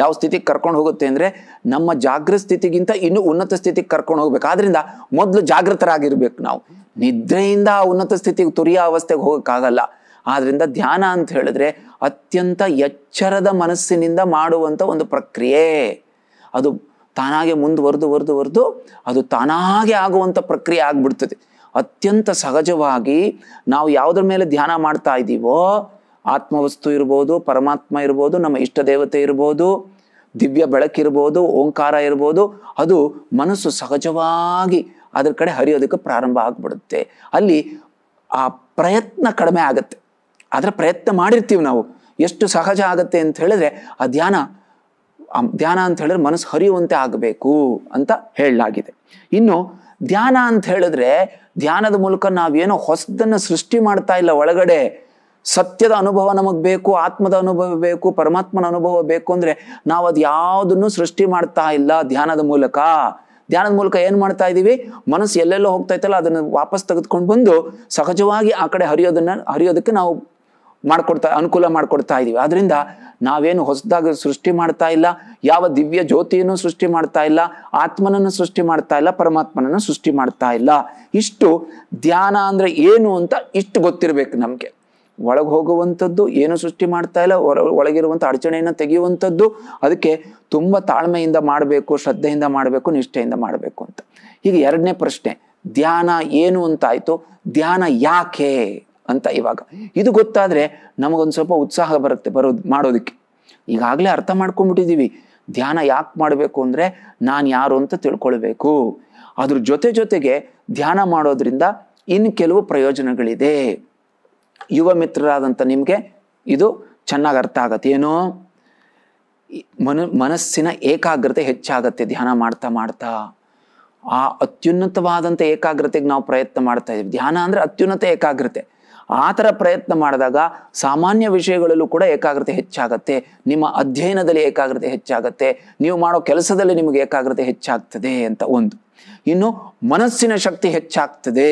ಯಾವ ಸ್ಥಿತಿಗೆ ಕರ್ಕೊಂಡು ಹೋಗುತ್ತೆ ಅಂದರೆ ನಮ್ಮ ಜಾಗೃತ ಸ್ಥಿತಿಗಿಂತ ಇನ್ನೂ ಉನ್ನತ ಸ್ಥಿತಿಗೆ ಕರ್ಕೊಂಡು ಹೋಗ್ಬೇಕು ಆದ್ದರಿಂದ ಮೊದಲು ಜಾಗೃತರಾಗಿರ್ಬೇಕು ನಾವು ನಿದ್ರೆಯಿಂದ ಆ ಉನ್ನತ ಸ್ಥಿತಿಗೆ ತುರಿಯ ಅವಸ್ಥೆಗೆ ಹೋಗೋಕ್ಕಾಗಲ್ಲ ಆದ್ದರಿಂದ ಧ್ಯಾನ ಅಂತ ಹೇಳಿದ್ರೆ ಅತ್ಯಂತ ಎಚ್ಚರದ ಮನಸ್ಸಿನಿಂದ ಮಾಡುವಂಥ ಒಂದು ಪ್ರಕ್ರಿಯೆ ಅದು ತಾನಾಗೆ ಮುಂದುವರೆದು ಒರೆದು ಹೊರದು ಅದು ತಾನಾಗೆ ಆಗುವಂಥ ಪ್ರಕ್ರಿಯೆ ಆಗ್ಬಿಡ್ತದೆ ಅತ್ಯಂತ ಸಹಜವಾಗಿ ನಾವು ಯಾವುದ್ರ ಮೇಲೆ ಧ್ಯಾನ ಮಾಡ್ತಾ ಇದ್ದೀವೋ ಆತ್ಮವಸ್ತು ಇರ್ಬೋದು ಪರಮಾತ್ಮ ಇರ್ಬೋದು ನಮ್ಮ ಇಷ್ಟ ದೇವತೆ ಇರ್ಬೋದು ದಿವ್ಯ ಬೆಳಕಿರ್ಬೋದು ಓಂಕಾರ ಇರ್ಬೋದು ಅದು ಮನಸ್ಸು ಸಹಜವಾಗಿ ಅದ್ರ ಕಡೆ ಹರಿಯೋದಕ್ಕೆ ಪ್ರಾರಂಭ ಆಗಿಬಿಡುತ್ತೆ ಅಲ್ಲಿ ಆ ಪ್ರಯತ್ನ ಕಡಿಮೆ ಆಗುತ್ತೆ ಅದರ ಪ್ರಯತ್ನ ಮಾಡಿರ್ತೀವಿ ನಾವು ಎಷ್ಟು ಸಹಜ ಆಗುತ್ತೆ ಅಂತ ಹೇಳಿದ್ರೆ ಆ ಧ್ಯಾನ ಧ್ಯಾನ ಅಂತ ಹೇಳಿದ್ರೆ ಮನಸ್ಸು ಹರಿಯುವಂತೆ ಆಗಬೇಕು ಅಂತ ಹೇಳಲಾಗಿದೆ ಇನ್ನು ಧ್ಯಾನ ಅಂತ ಹೇಳಿದ್ರೆ ಧ್ಯಾನದ ಮೂಲಕ ನಾವೇನೋ ಹೊಸದನ್ನು ಸೃಷ್ಟಿ ಮಾಡ್ತಾ ಇಲ್ಲ ಒಳಗಡೆ ಸತ್ಯದ ಅನುಭವ ನಮಗೆ ಬೇಕು ಆತ್ಮದ ಅನುಭವ ಬೇಕು ಪರಮಾತ್ಮನ ಅನುಭವ ಬೇಕು ಅಂದರೆ ನಾವು ಅದು ಯಾವುದನ್ನು ಸೃಷ್ಟಿ ಮಾಡ್ತಾ ಇಲ್ಲ ಧ್ಯಾನದ ಮೂಲಕ ಧ್ಯಾನದ ಮೂಲಕ ಏನು ಮಾಡ್ತಾ ಇದ್ದೀವಿ ಮನಸ್ಸು ಎಲ್ಲೆಲ್ಲೋ ಹೋಗ್ತಾ ಇತ್ತಲ್ಲ ಅದನ್ನು ವಾಪಸ್ ತೆಗೆದುಕೊಂಡು ಬಂದು ಸಹಜವಾಗಿ ಆ ಕಡೆ ಹರಿಯೋದನ್ನು ಹರಿಯೋದಕ್ಕೆ ನಾವು ಮಾಡ್ಕೊಡ್ತಾ ಅನುಕೂಲ ಮಾಡಿಕೊಡ್ತಾ ಇದ್ದೀವಿ ಆದ್ದರಿಂದ ನಾವೇನು ಹೊಸದಾಗಿ ಸೃಷ್ಟಿ ಮಾಡ್ತಾ ಇಲ್ಲ ಯಾವ ದಿವ್ಯ ಜ್ಯೋತಿಯನ್ನು ಸೃಷ್ಟಿ ಮಾಡ್ತಾ ಇಲ್ಲ ಆತ್ಮನನ್ನು ಸೃಷ್ಟಿ ಮಾಡ್ತಾ ಇಲ್ಲ ಪರಮಾತ್ಮನನ್ನು ಸೃಷ್ಟಿ ಮಾಡ್ತಾ ಇಲ್ಲ ಇಷ್ಟು ಧ್ಯಾನ ಅಂದರೆ ಏನು ಅಂತ ಇಷ್ಟು ಗೊತ್ತಿರಬೇಕು ನಮಗೆ ಒಳಗೆ ಹೋಗುವಂಥದ್ದು ಏನು ಸೃಷ್ಟಿ ಮಾಡ್ತಾ ಇಲ್ಲ ಹೊರ ಒಳಗಿರುವಂಥ ಅಡಚಣೆಯನ್ನು ತೆಗೆಯುವಂಥದ್ದು ಅದಕ್ಕೆ ತುಂಬ ತಾಳ್ಮೆಯಿಂದ ಮಾಡಬೇಕು ಶ್ರದ್ಧೆಯಿಂದ ಮಾಡಬೇಕು ನಿಷ್ಠೆಯಿಂದ ಮಾಡಬೇಕು ಅಂತ ಈಗ ಎರಡನೇ ಪ್ರಶ್ನೆ ಧ್ಯಾನ ಏನು ಅಂತಾಯಿತು ಧ್ಯಾನ ಯಾಕೆ ಅಂತ ಇವಾಗ ಇದು ಗೊತ್ತಾದರೆ ನಮಗೊಂದು ಸ್ವಲ್ಪ ಉತ್ಸಾಹ ಬರುತ್ತೆ ಬರೋದು ಮಾಡೋದಕ್ಕೆ ಈಗಾಗಲೇ ಅರ್ಥ ಮಾಡ್ಕೊಂಡ್ಬಿಟ್ಟಿದ್ದೀವಿ ಧ್ಯಾನ ಯಾಕೆ ಮಾಡಬೇಕು ಅಂದರೆ ನಾನು ಯಾರು ಅಂತ ತಿಳ್ಕೊಳ್ಬೇಕು ಅದ್ರ ಜೊತೆ ಜೊತೆಗೆ ಧ್ಯಾನ ಮಾಡೋದ್ರಿಂದ ಇನ್ನು ಕೆಲವು ಪ್ರಯೋಜನಗಳಿದೆ ಯುವ ಮಿತ್ರರಾದಂಥ ನಿಮಗೆ ಇದು ಚೆನ್ನಾಗಿ ಅರ್ಥ ಆಗತ್ತೆ ಏನು ಮನ ಮನಸ್ಸಿನ ಏಕಾಗ್ರತೆ ಹೆಚ್ಚಾಗತ್ತೆ ಧ್ಯಾನ ಮಾಡ್ತಾ ಮಾಡ್ತಾ ಆ ಅತ್ಯುನ್ನತವಾದಂಥ ಏಕಾಗ್ರತೆಗೆ ನಾವು ಪ್ರಯತ್ನ ಮಾಡ್ತಾ ಇದ್ದೀವಿ ಧ್ಯಾನ ಅಂದರೆ ಅತ್ಯುನ್ನತ ಏಕಾಗ್ರತೆ ಆ ಥರ ಪ್ರಯತ್ನ ಮಾಡಿದಾಗ ಸಾಮಾನ್ಯ ವಿಷಯಗಳಲ್ಲೂ ಕೂಡ ಏಕಾಗ್ರತೆ ಹೆಚ್ಚಾಗತ್ತೆ ನಿಮ್ಮ ಅಧ್ಯಯನದಲ್ಲಿ ಏಕಾಗ್ರತೆ ಹೆಚ್ಚಾಗತ್ತೆ ನೀವು ಮಾಡೋ ಕೆಲಸದಲ್ಲಿ ನಿಮಗೆ ಏಕಾಗ್ರತೆ ಹೆಚ್ಚಾಗ್ತದೆ ಅಂತ ಒಂದು ಇನ್ನು ಮನಸ್ಸಿನ ಶಕ್ತಿ ಹೆಚ್ಚಾಗ್ತದೆ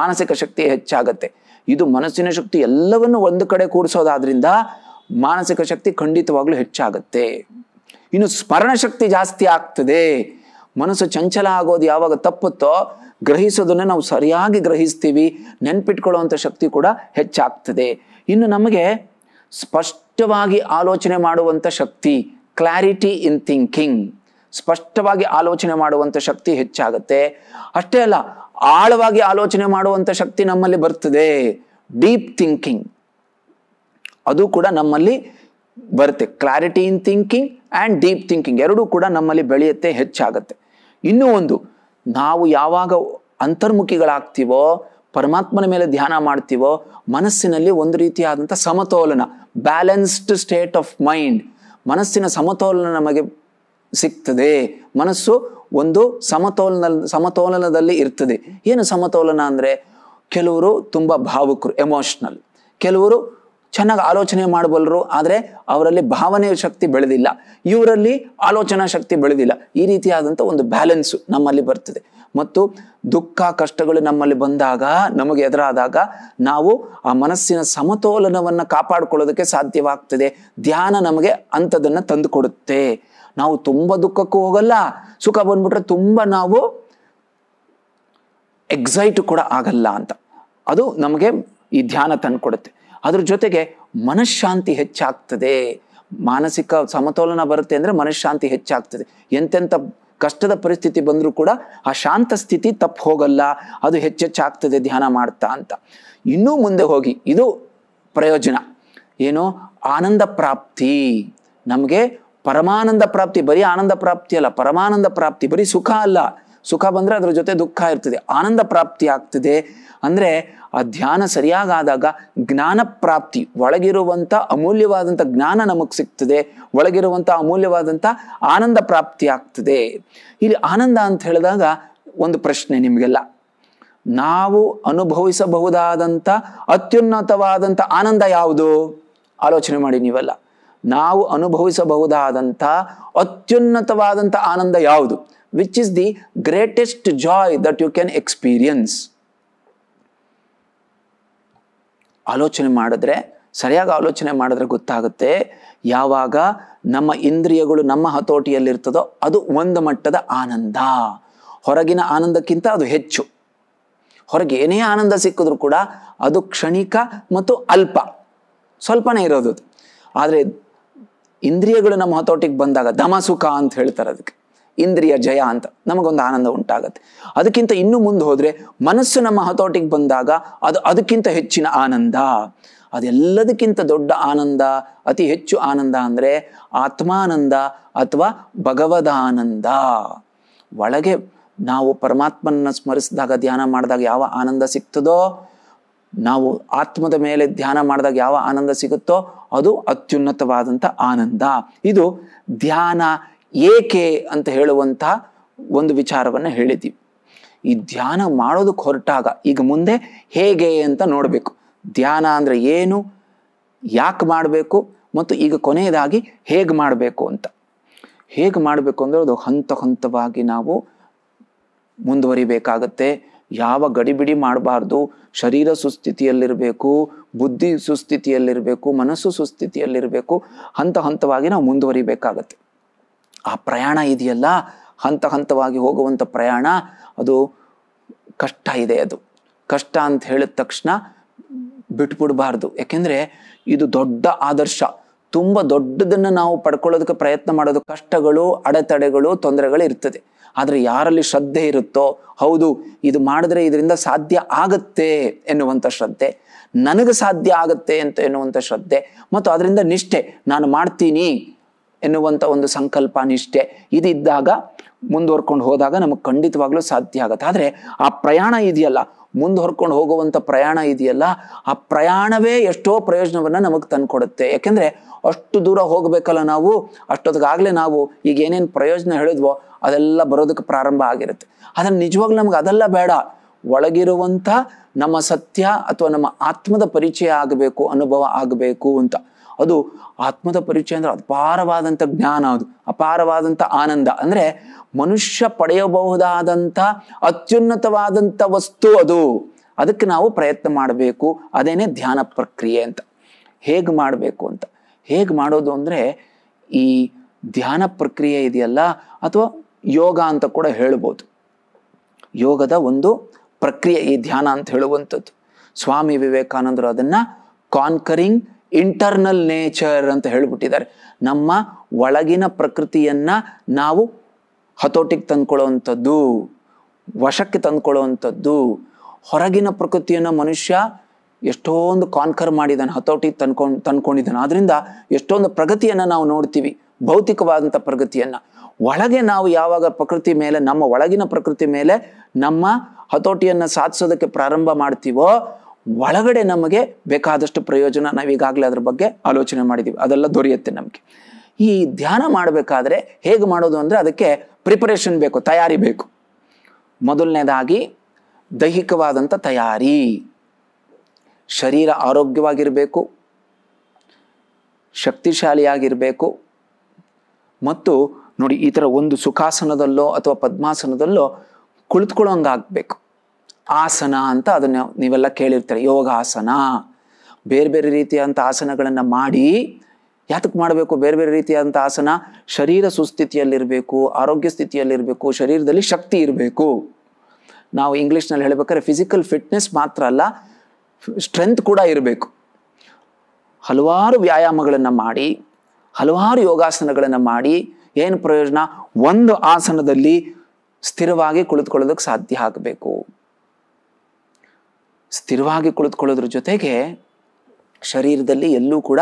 ಮಾನಸಿಕ ಶಕ್ತಿ ಹೆಚ್ಚಾಗತ್ತೆ ಇದು ಮನಸ್ಸಿನ ಶಕ್ತಿ ಎಲ್ಲವನ್ನು ಒಂದು ಕಡೆ ಕೂಡಿಸೋದಾದ್ರಿಂದ ಮಾನಸಿಕ ಶಕ್ತಿ ಖಂಡಿತವಾಗ್ಲೂ ಹೆಚ್ಚಾಗತ್ತೆ ಇನ್ನು ಸ್ಮರಣ ಶಕ್ತಿ ಜಾಸ್ತಿ ಆಗ್ತದೆ ಮನಸ್ಸು ಚಂಚಲ ಆಗೋದು ಯಾವಾಗ ತಪ್ಪುತ್ತೋ ಗ್ರಹಿಸೋದನ್ನ ನಾವು ಸರಿಯಾಗಿ ಗ್ರಹಿಸ್ತೀವಿ ನೆನ್ಪಿಟ್ಕೊಳ್ಳುವಂಥ ಶಕ್ತಿ ಕೂಡ ಹೆಚ್ಚಾಗ್ತದೆ ಇನ್ನು ನಮಗೆ ಸ್ಪಷ್ಟವಾಗಿ ಆಲೋಚನೆ ಮಾಡುವಂಥ ಶಕ್ತಿ ಕ್ಲಾರಿಟಿ ಇನ್ ಥಿಂಕಿಂಗ್ ಸ್ಪಷ್ಟವಾಗಿ ಆಲೋಚನೆ ಮಾಡುವಂಥ ಶಕ್ತಿ ಹೆಚ್ಚಾಗುತ್ತೆ ಅಷ್ಟೇ ಅಲ್ಲ ಆಳವಾಗಿ ಆಲೋಚನೆ ಮಾಡುವಂಥ ಶಕ್ತಿ ನಮ್ಮಲ್ಲಿ ಬರ್ತದೆ ಡೀಪ್ ಥಿಂಕಿಂಗ್ ಅದು ಕೂಡ ನಮ್ಮಲ್ಲಿ ಬರುತ್ತೆ clarity in thinking and deep thinking ಎರಡೂ ಕೂಡ ನಮ್ಮಲ್ಲಿ ಬೆಳೆಯುತ್ತೆ ಹೆಚ್ಚಾಗುತ್ತೆ ಇನ್ನೂ ಒಂದು ನಾವು ಯಾವಾಗ ಅಂತರ್ಮುಖಿಗಳಾಗ್ತೀವೋ ಪರಮಾತ್ಮನ ಮೇಲೆ ಧ್ಯಾನ ಮಾಡ್ತೀವೋ ಮನಸ್ಸಿನಲ್ಲಿ ಒಂದು ರೀತಿಯಾದಂಥ ಸಮತೋಲನ ಬ್ಯಾಲೆನ್ಸ್ಡ್ ಸ್ಟೇಟ್ ಆಫ್ ಮೈಂಡ್ ಮನಸ್ಸಿನ ಸಮತೋಲನ ನಮಗೆ ಸಿಗ್ತದೆ ಮನಸ್ಸು ಒಂದು ಸಮತೋಲನ ಸಮತೋಲನದಲ್ಲಿ ಇರ್ತದೆ ಏನು ಸಮತೋಲನ ಅಂದರೆ ಕೆಲವರು ತುಂಬ ಭಾವುಕರು ಎಮೋಷ್ನಲ್ ಕೆಲವರು ಚೆನ್ನಾಗಿ ಆಲೋಚನೆ ಮಾಡಬಲ್ಲರು ಆದರೆ ಅವರಲ್ಲಿ ಭಾವನೆ ಶಕ್ತಿ ಬೆಳೆದಿಲ್ಲ ಇವರಲ್ಲಿ ಆಲೋಚನಾ ಶಕ್ತಿ ಬೆಳೆದಿಲ್ಲ ಈ ರೀತಿಯಾದಂಥ ಒಂದು ಬ್ಯಾಲೆನ್ಸು ನಮ್ಮಲ್ಲಿ ಬರ್ತದೆ ಮತ್ತು ದುಃಖ ಕಷ್ಟಗಳು ನಮ್ಮಲ್ಲಿ ಬಂದಾಗ ನಮಗೆ ಎದುರಾದಾಗ ನಾವು ಆ ಮನಸ್ಸಿನ ಸಮತೋಲನವನ್ನು ಕಾಪಾಡಿಕೊಳ್ಳೋದಕ್ಕೆ ಸಾಧ್ಯವಾಗ್ತದೆ ಧ್ಯಾನ ನಮಗೆ ಅಂಥದನ್ನು ತಂದುಕೊಡುತ್ತೆ ನಾವು ತುಂಬ ದುಃಖಕ್ಕೂ ಹೋಗಲ್ಲ ಸುಖ ಬಂದ್ಬಿಟ್ರೆ ತುಂಬ ನಾವು ಎಕ್ಸೈಟ್ ಕೂಡ ಆಗಲ್ಲ ಅಂತ ಅದು ನಮಗೆ ಈ ಧ್ಯಾನ ತಂದುಕೊಡುತ್ತೆ ಅದ್ರ ಜೊತೆಗೆ ಮನಃಶಾಂತಿ ಹೆಚ್ಚಾಗ್ತದೆ ಮಾನಸಿಕ ಸಮತೋಲನ ಬರುತ್ತೆ ಅಂದರೆ ಮನಃಶಾಂತಿ ಹೆಚ್ಚಾಗ್ತದೆ ಎಂತೆಂಥ ಕಷ್ಟದ ಪರಿಸ್ಥಿತಿ ಬಂದರೂ ಕೂಡ ಆ ಶಾಂತ ಸ್ಥಿತಿ ತಪ್ಪು ಹೋಗಲ್ಲ ಅದು ಹೆಚ್ಚೆಚ್ಚಾಗ್ತದೆ ಧ್ಯಾನ ಮಾಡ್ತಾ ಅಂತ ಇನ್ನೂ ಮುಂದೆ ಹೋಗಿ ಇದು ಪ್ರಯೋಜನ ಏನು ಆನಂದ ಪ್ರಾಪ್ತಿ ನಮಗೆ ಪರಮಾನಂದ ಪ್ರಾಪ್ತಿ ಬರೀ ಆನಂದ ಪ್ರಾಪ್ತಿ ಅಲ್ಲ ಪರಮಾನಂದ ಪ್ರಾಪ್ತಿ ಬರೀ ಸುಖ ಅಲ್ಲ ಸುಖ ಬಂದರೆ ಅದ್ರ ಜೊತೆ ದುಃಖ ಇರ್ತದೆ ಆನಂದ ಪ್ರಾಪ್ತಿ ಆಗ್ತದೆ ಅಂದರೆ ಆ ಧ್ಯಾನ ಸರಿಯಾಗಾದಾಗ ಜ್ಞಾನ ಪ್ರಾಪ್ತಿ ಒಳಗಿರುವಂಥ ಅಮೂಲ್ಯವಾದಂಥ ಜ್ಞಾನ ನಮಗೆ ಸಿಗ್ತದೆ ಒಳಗಿರುವಂಥ ಅಮೂಲ್ಯವಾದಂಥ ಆನಂದ ಪ್ರಾಪ್ತಿ ಆಗ್ತದೆ ಇಲ್ಲಿ ಆನಂದ ಅಂತ ಹೇಳಿದಾಗ ಒಂದು ಪ್ರಶ್ನೆ ನಿಮಗೆಲ್ಲ ನಾವು ಅನುಭವಿಸಬಹುದಾದಂಥ ಅತ್ಯುನ್ನತವಾದಂಥ ಆನಂದ ಯಾವುದು ಆಲೋಚನೆ ಮಾಡಿ ನೀವೆಲ್ಲ ನಾವು ಅನುಭವಿಸಬಹುದಾದಂಥ ಅತ್ಯುನ್ನತವಾದಂಥ ಆನಂದ ಯಾವುದು which is the greatest joy that you can experience ಆಲೋಚನೆ ಮಾಡಿದ್ರೆ ಸರಿಯಾಗಿ ಆಲೋಚನೆ ಮಾಡಿದ್ರೆ ಗೊತ್ತಾಗುತ್ತೆ ಯಾವಾಗ ನಮ್ಮ ಇಂದ್ರಿಯಗಳು ನಮ್ಮ ಹತೋಟಿಯಲ್ಲಿರ್ತದೋ ಅದು ಒಂದು ಮಟ್ಟದ ಆನಂದ ಹೊರಗಿನ ಆನಂದಕ್ಕಿಂತ ಅದು ಹೆಚ್ಚು ಹೊರಗೆ ಏನೇ ಆನಂದ ಸಿಕ್ಕಿದ್ರೂ ಕೂಡ ಅದು ಕ್ಷಣಿಕ ಮತ್ತು ಅಲ್ಪ ಸ್ವಲ್ಪನೇ ಇರೋದು ಆದರೆ ಇಂದ್ರಿಯಗಳು ನಮ್ಮ ಹತೋಟಿಗೆ ಬಂದಾಗ ದಮಸುಖ ಅಂತ ಹೇಳ್ತಾರೆ ಅದಕ್ಕೆ ಇಂದ್ರಿಯ ಜಯ ಅಂತ ನಮಗೊಂದು ಆನಂದ ಉಂಟಾಗತ್ತೆ ಅದಕ್ಕಿಂತ ಇನ್ನು ಮುಂದೆ ಹೋದ್ರೆ ಮನಸ್ಸು ನಮ್ಮ ಹತೋಟಿಗೆ ಬಂದಾಗ ಅದು ಅದಕ್ಕಿಂತ ಹೆಚ್ಚಿನ ಆನಂದ ಅದೆಲ್ಲದಕ್ಕಿಂತ ದೊಡ್ಡ ಆನಂದ ಅತಿ ಹೆಚ್ಚು ಆನಂದ ಅಂದ್ರೆ ಆತ್ಮಾನಂದ ಅಥವಾ ಭಗವದ ಆನಂದ ಒಳಗೆ ನಾವು ಪರಮಾತ್ಮನ ಸ್ಮರಿಸಿದಾಗ ಧ್ಯಾನ ಮಾಡಿದಾಗ ಯಾವ ಆನಂದ ಸಿಗ್ತದೋ ನಾವು ಆತ್ಮದ ಮೇಲೆ ಧ್ಯಾನ ಮಾಡಿದಾಗ ಯಾವ ಆನಂದ ಸಿಗುತ್ತೋ ಅದು ಅತ್ಯುನ್ನತವಾದಂಥ ಆನಂದ ಇದು ಧ್ಯಾನ ಏಕೆ ಅಂತ ಹೇಳುವಂತಹ ಒಂದು ವಿಚಾರವನ್ನು ಹೇಳಿದ್ದೀವಿ ಈ ಧ್ಯಾನ ಮಾಡೋದಕ್ಕೆ ಹೊರಟಾಗ ಈಗ ಮುಂದೆ ಹೇಗೆ ಅಂತ ನೋಡಬೇಕು ಧ್ಯಾನ ಅಂದರೆ ಏನು ಯಾಕೆ ಮಾಡಬೇಕು ಮತ್ತು ಈಗ ಕೊನೆಯದಾಗಿ ಹೇಗೆ ಮಾಡಬೇಕು ಅಂತ ಹೇಗೆ ಮಾಡಬೇಕು ಅಂದರೆ ಅದು ಹಂತ ಹಂತವಾಗಿ ನಾವು ಮುಂದುವರಿಬೇಕಾಗತ್ತೆ ಯಾವ ಗಡಿಬಿಡಿ ಮಾಡಬಾರ್ದು ಶರೀರ ಸುಸ್ಥಿತಿಯಲ್ಲಿರಬೇಕು ಬುದ್ಧಿ ಸುಸ್ಥಿತಿಯಲ್ಲಿರಬೇಕು ಮನಸ್ಸು ಸುಸ್ಥಿತಿಯಲ್ಲಿರಬೇಕು ಹಂತ ಹಂತವಾಗಿ ನಾವು ಮುಂದುವರಿಬೇಕಾಗತ್ತೆ ಆ ಪ್ರಯಾಣ ಇದೆಯಲ್ಲ ಹಂತ ಹಂತವಾಗಿ ಹೋಗುವಂಥ ಪ್ರಯಾಣ ಅದು ಕಷ್ಟ ಇದೆ ಅದು ಕಷ್ಟ ಅಂತ ಹೇಳಿದ ತಕ್ಷಣ ಬಿಟ್ಬಿಡಬಾರ್ದು ಯಾಕೆಂದರೆ ಇದು ದೊಡ್ಡ ಆದರ್ಶ ತುಂಬ ದೊಡ್ಡದನ್ನು ನಾವು ಪಡ್ಕೊಳ್ಳೋದಕ್ಕೆ ಪ್ರಯತ್ನ ಮಾಡೋದು ಕಷ್ಟಗಳು ಅಡೆತಡೆಗಳು ತೊಂದರೆಗಳು ಇರ್ತದೆ ಆದರೆ ಯಾರಲ್ಲಿ ಶ್ರದ್ಧೆ ಇರುತ್ತೋ ಹೌದು ಇದು ಮಾಡಿದ್ರೆ ಇದರಿಂದ ಸಾಧ್ಯ ಆಗತ್ತೆ ಎನ್ನುವಂಥ ಶ್ರದ್ಧೆ ನನಗೆ ಸಾಧ್ಯ ಆಗತ್ತೆ ಅಂತ ಎನ್ನುವಂಥ ಶ್ರದ್ಧೆ ಮತ್ತು ಅದರಿಂದ ನಿಷ್ಠೆ ನಾನು ಮಾಡ್ತೀನಿ ಎನ್ನುವಂಥ ಒಂದು ಸಂಕಲ್ಪ ನಿಷ್ಠೆ ಇದಿದ್ದಾಗ ಮುಂದುವರ್ಕೊಂಡು ಹೋದಾಗ ನಮಗೆ ಖಂಡಿತವಾಗ್ಲೂ ಸಾಧ್ಯ ಆಗುತ್ತೆ ಆದರೆ ಆ ಪ್ರಯಾಣ ಇದೆಯಲ್ಲ ಹೊರ್ಕೊಂಡು ಹೋಗುವಂಥ ಪ್ರಯಾಣ ಇದೆಯಲ್ಲ ಆ ಪ್ರಯಾಣವೇ ಎಷ್ಟೋ ಪ್ರಯೋಜನವನ್ನು ನಮಗೆ ತಂದುಕೊಡುತ್ತೆ ಯಾಕೆಂದರೆ ಅಷ್ಟು ದೂರ ಹೋಗಬೇಕಲ್ಲ ನಾವು ಅಷ್ಟೊತ್ತಿಗಾಗಲೇ ನಾವು ಈಗ ಏನೇನು ಪ್ರಯೋಜನ ಹೇಳಿದ್ವೋ ಅದೆಲ್ಲ ಬರೋದಕ್ಕೆ ಪ್ರಾರಂಭ ಆಗಿರುತ್ತೆ ಅದನ್ನು ನಿಜವಾಗ್ಲೂ ನಮ್ಗೆ ಅದೆಲ್ಲ ಬೇಡ ಒಳಗಿರುವಂಥ ನಮ್ಮ ಸತ್ಯ ಅಥವಾ ನಮ್ಮ ಆತ್ಮದ ಪರಿಚಯ ಆಗಬೇಕು ಅನುಭವ ಆಗಬೇಕು ಅಂತ ಅದು ಆತ್ಮದ ಪರಿಚಯ ಅಂದರೆ ಅಪಾರವಾದಂಥ ಜ್ಞಾನ ಅದು ಅಪಾರವಾದಂಥ ಆನಂದ ಅಂದರೆ ಮನುಷ್ಯ ಪಡೆಯಬಹುದಾದಂಥ ಅತ್ಯುನ್ನತವಾದಂಥ ವಸ್ತು ಅದು ಅದಕ್ಕೆ ನಾವು ಪ್ರಯತ್ನ ಮಾಡಬೇಕು ಅದೇನೆ ಧ್ಯಾನ ಪ್ರಕ್ರಿಯೆ ಅಂತ ಹೇಗೆ ಮಾಡಬೇಕು ಅಂತ ಹೇಗೆ ಮಾಡೋದು ಅಂದರೆ ಈ ಧ್ಯಾನ ಪ್ರಕ್ರಿಯೆ ಇದೆಯಲ್ಲ ಅಥವಾ ಯೋಗ ಅಂತ ಕೂಡ ಹೇಳ್ಬೋದು ಯೋಗದ ಒಂದು ಪ್ರಕ್ರಿಯೆ ಈ ಧ್ಯಾನ ಅಂತ ಹೇಳುವಂಥದ್ದು ಸ್ವಾಮಿ ವಿವೇಕಾನಂದರು ಅದನ್ನು ಕಾನ್ಕರಿಂಗ್ ಇಂಟರ್ನಲ್ ನೇಚರ್ ಅಂತ ಹೇಳಿಬಿಟ್ಟಿದ್ದಾರೆ ನಮ್ಮ ಒಳಗಿನ ಪ್ರಕೃತಿಯನ್ನು ನಾವು ಹತೋಟಿಗೆ ತಂದ್ಕೊಳ್ಳೋವಂಥದ್ದು ವಶಕ್ಕೆ ತಂದ್ಕೊಳ್ಳೋವಂಥದ್ದು ಹೊರಗಿನ ಪ್ರಕೃತಿಯನ್ನು ಮನುಷ್ಯ ಎಷ್ಟೊಂದು ಕಾನ್ಕರ್ ಮಾಡಿದ್ದಾನೆ ಹತೋಟಿಗೆ ತಂದ್ಕೊಂಡು ತಂದ್ಕೊಂಡಿದ್ದಾನೆ ಆದ್ದರಿಂದ ಎಷ್ಟೊಂದು ಪ್ರಗತಿಯನ್ನು ನಾವು ನೋಡ್ತೀವಿ ಭೌತಿಕವಾದಂಥ ಪ್ರಗತಿಯನ್ನು ಒಳಗೆ ನಾವು ಯಾವಾಗ ಪ್ರಕೃತಿ ಮೇಲೆ ನಮ್ಮ ಒಳಗಿನ ಪ್ರಕೃತಿ ಮೇಲೆ ನಮ್ಮ ಹತೋಟಿಯನ್ನು ಸಾಧಿಸೋದಕ್ಕೆ ಪ್ರಾರಂಭ ಮಾಡ್ತೀವೋ ಒಳಗಡೆ ನಮಗೆ ಬೇಕಾದಷ್ಟು ಪ್ರಯೋಜನ ನಾವೀಗಾಗಲೇ ಅದ್ರ ಬಗ್ಗೆ ಆಲೋಚನೆ ಮಾಡಿದ್ದೀವಿ ಅದೆಲ್ಲ ದೊರೆಯುತ್ತೆ ನಮಗೆ ಈ ಧ್ಯಾನ ಮಾಡಬೇಕಾದ್ರೆ ಹೇಗೆ ಮಾಡೋದು ಅಂದರೆ ಅದಕ್ಕೆ ಪ್ರಿಪರೇಷನ್ ಬೇಕು ತಯಾರಿ ಬೇಕು ಮೊದಲನೇದಾಗಿ ದೈಹಿಕವಾದಂಥ ತಯಾರಿ ಶರೀರ ಆರೋಗ್ಯವಾಗಿರಬೇಕು ಶಕ್ತಿಶಾಲಿಯಾಗಿರಬೇಕು ಮತ್ತು ನೋಡಿ ಈ ಥರ ಒಂದು ಸುಖಾಸನದಲ್ಲೋ ಅಥವಾ ಪದ್ಮಾಸನದಲ್ಲೋ ಕುಳಿತುಕೊಳ್ಳೋಂಗಾಗಬೇಕು ಆಸನ ಅಂತ ಅದನ್ನು ನೀವೆಲ್ಲ ಕೇಳಿರ್ತೀರ ಯೋಗಾಸನ ಬೇರೆ ಬೇರೆ ರೀತಿಯಾದಂಥ ಆಸನಗಳನ್ನು ಮಾಡಿ ಯಾತಕ್ಕೆ ಮಾಡಬೇಕು ಬೇರೆ ಬೇರೆ ರೀತಿಯಾದಂಥ ಆಸನ ಶರೀರ ಸುಸ್ಥಿತಿಯಲ್ಲಿರಬೇಕು ಆರೋಗ್ಯ ಸ್ಥಿತಿಯಲ್ಲಿರಬೇಕು ಶರೀರದಲ್ಲಿ ಶಕ್ತಿ ಇರಬೇಕು ನಾವು ಇಂಗ್ಲೀಷ್ನಲ್ಲಿ ಹೇಳಬೇಕಾದ್ರೆ ಫಿಸಿಕಲ್ ಫಿಟ್ನೆಸ್ ಮಾತ್ರ ಅಲ್ಲ ಸ್ಟ್ರೆಂತ್ ಕೂಡ ಇರಬೇಕು ಹಲವಾರು ವ್ಯಾಯಾಮಗಳನ್ನು ಮಾಡಿ ಹಲವಾರು ಯೋಗಾಸನಗಳನ್ನು ಮಾಡಿ ಏನು ಪ್ರಯೋಜನ ಒಂದು ಆಸನದಲ್ಲಿ ಸ್ಥಿರವಾಗಿ ಕುಳಿತುಕೊಳ್ಳೋದಕ್ಕೆ ಸಾಧ್ಯ ಆಗಬೇಕು ಸ್ಥಿರವಾಗಿ ಕುಳಿತುಕೊಳ್ಳೋದ್ರ ಜೊತೆಗೆ ಶರೀರದಲ್ಲಿ ಎಲ್ಲೂ ಕೂಡ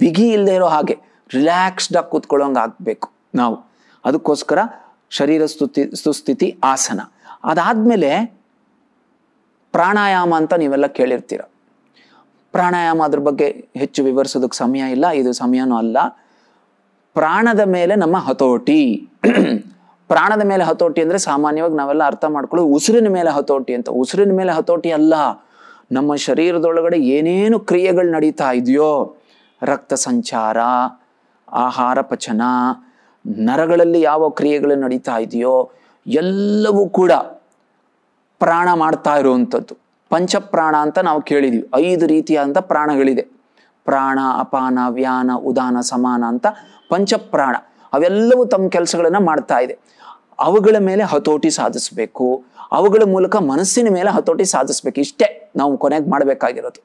ಬಿಗಿ ಇಲ್ಲದೆ ಇರೋ ಹಾಗೆ ರಿಲ್ಯಾಕ್ಸ್ಡಾಗಿ ಕೂತ್ಕೊಳ್ಳೋಂಗೆ ಆಗಬೇಕು ನಾವು ಅದಕ್ಕೋಸ್ಕರ ಶರೀರ ಸ್ತುತಿ ಸುಸ್ಥಿತಿ ಆಸನ ಅದಾದಮೇಲೆ ಪ್ರಾಣಾಯಾಮ ಅಂತ ನೀವೆಲ್ಲ ಕೇಳಿರ್ತೀರ ಪ್ರಾಣಾಯಾಮ ಅದ್ರ ಬಗ್ಗೆ ಹೆಚ್ಚು ವಿವರಿಸೋದಕ್ಕೆ ಸಮಯ ಇಲ್ಲ ಇದು ಸಮಯನೂ ಅಲ್ಲ ಪ್ರಾಣದ ಮೇಲೆ ನಮ್ಮ ಹತೋಟಿ ಪ್ರಾಣದ ಮೇಲೆ ಹತೋಟಿ ಅಂದರೆ ಸಾಮಾನ್ಯವಾಗಿ ನಾವೆಲ್ಲ ಅರ್ಥ ಮಾಡ್ಕೊಳ್ಳೋದು ಉಸಿರಿನ ಮೇಲೆ ಹತೋಟಿ ಅಂತ ಉಸಿರಿನ ಮೇಲೆ ಹತೋಟಿ ಅಲ್ಲ ನಮ್ಮ ಶರೀರದೊಳಗಡೆ ಏನೇನು ಕ್ರಿಯೆಗಳು ನಡೀತಾ ಇದೆಯೋ ರಕ್ತ ಸಂಚಾರ ಆಹಾರ ಪಚನ ನರಗಳಲ್ಲಿ ಯಾವ ಕ್ರಿಯೆಗಳು ನಡೀತಾ ಇದೆಯೋ ಎಲ್ಲವೂ ಕೂಡ ಪ್ರಾಣ ಮಾಡ್ತಾ ಇರುವಂಥದ್ದು ಪಂಚಪ್ರಾಣ ಅಂತ ನಾವು ಕೇಳಿದ್ವಿ ಐದು ರೀತಿಯಾದಂಥ ಪ್ರಾಣಗಳಿದೆ ಪ್ರಾಣ ಅಪಾನ ವ್ಯಾನ ಉದಾನ ಸಮಾನ ಅಂತ ಪಂಚಪ್ರಾಣ ಅವೆಲ್ಲವೂ ತಮ್ಮ ಕೆಲಸಗಳನ್ನು ಮಾಡ್ತಾ ಇದೆ ಅವುಗಳ ಮೇಲೆ ಹತೋಟಿ ಸಾಧಿಸಬೇಕು ಅವುಗಳ ಮೂಲಕ ಮನಸ್ಸಿನ ಮೇಲೆ ಹತೋಟಿ ಸಾಧಿಸಬೇಕು ಇಷ್ಟೇ ನಾವು ಕೊನೆಗೆ ಮಾಡಬೇಕಾಗಿರೋದು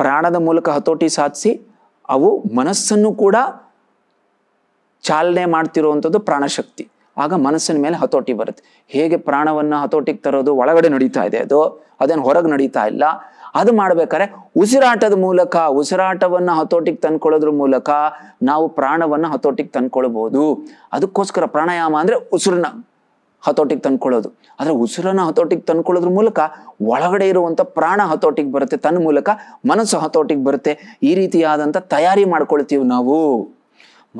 ಪ್ರಾಣದ ಮೂಲಕ ಹತೋಟಿ ಸಾಧಿಸಿ ಅವು ಮನಸ್ಸನ್ನು ಕೂಡ ಚಾಲನೆ ಮಾಡ್ತಿರುವಂಥದ್ದು ಪ್ರಾಣಶಕ್ತಿ ಆಗ ಮನಸ್ಸಿನ ಮೇಲೆ ಹತೋಟಿ ಬರುತ್ತೆ ಹೇಗೆ ಪ್ರಾಣವನ್ನು ಹತೋಟಿಗೆ ತರೋದು ಒಳಗಡೆ ನಡೀತಾ ಇದೆ ಅದು ಅದೇನು ಹೊರಗೆ ನಡೀತಾ ಇಲ್ಲ ಅದು ಮಾಡ್ಬೇಕಾದ್ರೆ ಉಸಿರಾಟದ ಮೂಲಕ ಉಸಿರಾಟವನ್ನು ಹತೋಟಿಗೆ ತಂದ್ಕೊಳ್ಳೋದ್ರ ಮೂಲಕ ನಾವು ಪ್ರಾಣವನ್ನು ಹತೋಟಿಗೆ ತಂದ್ಕೊಳ್ಬೋದು ಅದಕ್ಕೋಸ್ಕರ ಪ್ರಾಣಾಯಾಮ ಅಂದರೆ ಉಸಿರನ್ನ ಹತೋಟಿಗೆ ತಂದ್ಕೊಳ್ಳೋದು ಆದರೆ ಉಸಿರನ್ನು ಹತೋಟಿಗೆ ತಂದ್ಕೊಳ್ಳೋದ್ರ ಮೂಲಕ ಒಳಗಡೆ ಇರುವಂಥ ಪ್ರಾಣ ಹತೋಟಿಗೆ ಬರುತ್ತೆ ತನ್ನ ಮೂಲಕ ಮನಸ್ಸು ಹತೋಟಿಗೆ ಬರುತ್ತೆ ಈ ರೀತಿಯಾದಂಥ ತಯಾರಿ ಮಾಡ್ಕೊಳ್ತೀವಿ ನಾವು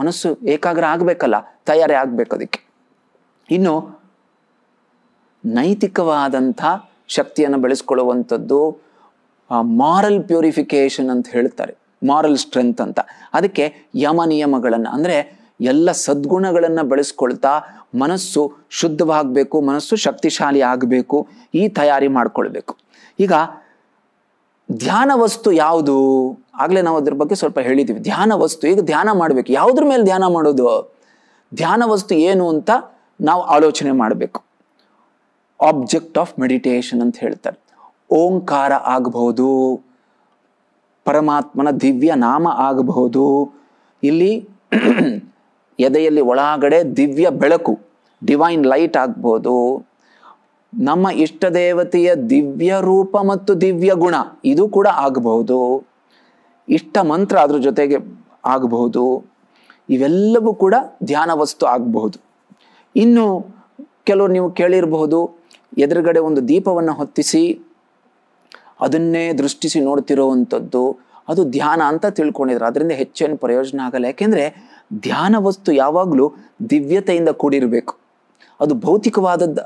ಮನಸ್ಸು ಏಕಾಗ್ರ ಆಗಬೇಕಲ್ಲ ತಯಾರಿ ಆಗಬೇಕು ಅದಕ್ಕೆ ಇನ್ನು ನೈತಿಕವಾದಂಥ ಶಕ್ತಿಯನ್ನು ಬೆಳೆಸ್ಕೊಳ್ಳುವಂಥದ್ದು ಮಾರಲ್ ಪ್ಯೂರಿಫಿಕೇಷನ್ ಅಂತ ಹೇಳ್ತಾರೆ ಮಾರಲ್ ಸ್ಟ್ರೆಂತ್ ಅಂತ ಅದಕ್ಕೆ ಯಮ ನಿಯಮಗಳನ್ನು ಅಂದರೆ ಎಲ್ಲ ಸದ್ಗುಣಗಳನ್ನು ಬಳಸ್ಕೊಳ್ತಾ ಮನಸ್ಸು ಶುದ್ಧವಾಗಬೇಕು ಮನಸ್ಸು ಶಕ್ತಿಶಾಲಿ ಆಗಬೇಕು ಈ ತಯಾರಿ ಮಾಡಿಕೊಳ್ಬೇಕು ಈಗ ಧ್ಯಾನ ವಸ್ತು ಯಾವುದು ಆಗಲೇ ನಾವು ಅದ್ರ ಬಗ್ಗೆ ಸ್ವಲ್ಪ ಹೇಳಿದ್ದೀವಿ ಧ್ಯಾನ ವಸ್ತು ಈಗ ಧ್ಯಾನ ಮಾಡಬೇಕು ಯಾವುದ್ರ ಮೇಲೆ ಧ್ಯಾನ ಮಾಡೋದು ಧ್ಯಾನ ವಸ್ತು ಏನು ಅಂತ ನಾವು ಆಲೋಚನೆ ಮಾಡಬೇಕು ಆಬ್ಜೆಕ್ಟ್ ಆಫ್ ಮೆಡಿಟೇಷನ್ ಅಂತ ಹೇಳ್ತಾರೆ ಓಂಕಾರ ಆಗಬಹುದು ಪರಮಾತ್ಮನ ದಿವ್ಯ ನಾಮ ಆಗಬಹುದು ಇಲ್ಲಿ ಎದೆಯಲ್ಲಿ ಒಳಗಡೆ ದಿವ್ಯ ಬೆಳಕು ಡಿವೈನ್ ಲೈಟ್ ಆಗ್ಬೋದು ನಮ್ಮ ಇಷ್ಟ ದೇವತೆಯ ದಿವ್ಯ ರೂಪ ಮತ್ತು ದಿವ್ಯ ಗುಣ ಇದು ಕೂಡ ಆಗಬಹುದು ಇಷ್ಟ ಮಂತ್ರ ಅದ್ರ ಜೊತೆಗೆ ಆಗಬಹುದು ಇವೆಲ್ಲವೂ ಕೂಡ ಧ್ಯಾನ ವಸ್ತು ಆಗಬಹುದು ಇನ್ನು ಕೆಲವರು ನೀವು ಕೇಳಿರಬಹುದು ಎದುರುಗಡೆ ಒಂದು ದೀಪವನ್ನು ಹೊತ್ತಿಸಿ ಅದನ್ನೇ ದೃಷ್ಟಿಸಿ ನೋಡ್ತಿರೋವಂಥದ್ದು ಅದು ಧ್ಯಾನ ಅಂತ ತಿಳ್ಕೊಂಡಿದ್ರು ಅದರಿಂದ ಹೆಚ್ಚೇನು ಪ್ರಯೋಜನ ಆಗಲ್ಲ ಯಾಕೆಂದರೆ ಧ್ಯಾನ ವಸ್ತು ಯಾವಾಗಲೂ ದಿವ್ಯತೆಯಿಂದ ಕೂಡಿರಬೇಕು ಅದು ಭೌತಿಕವಾದದ್ದು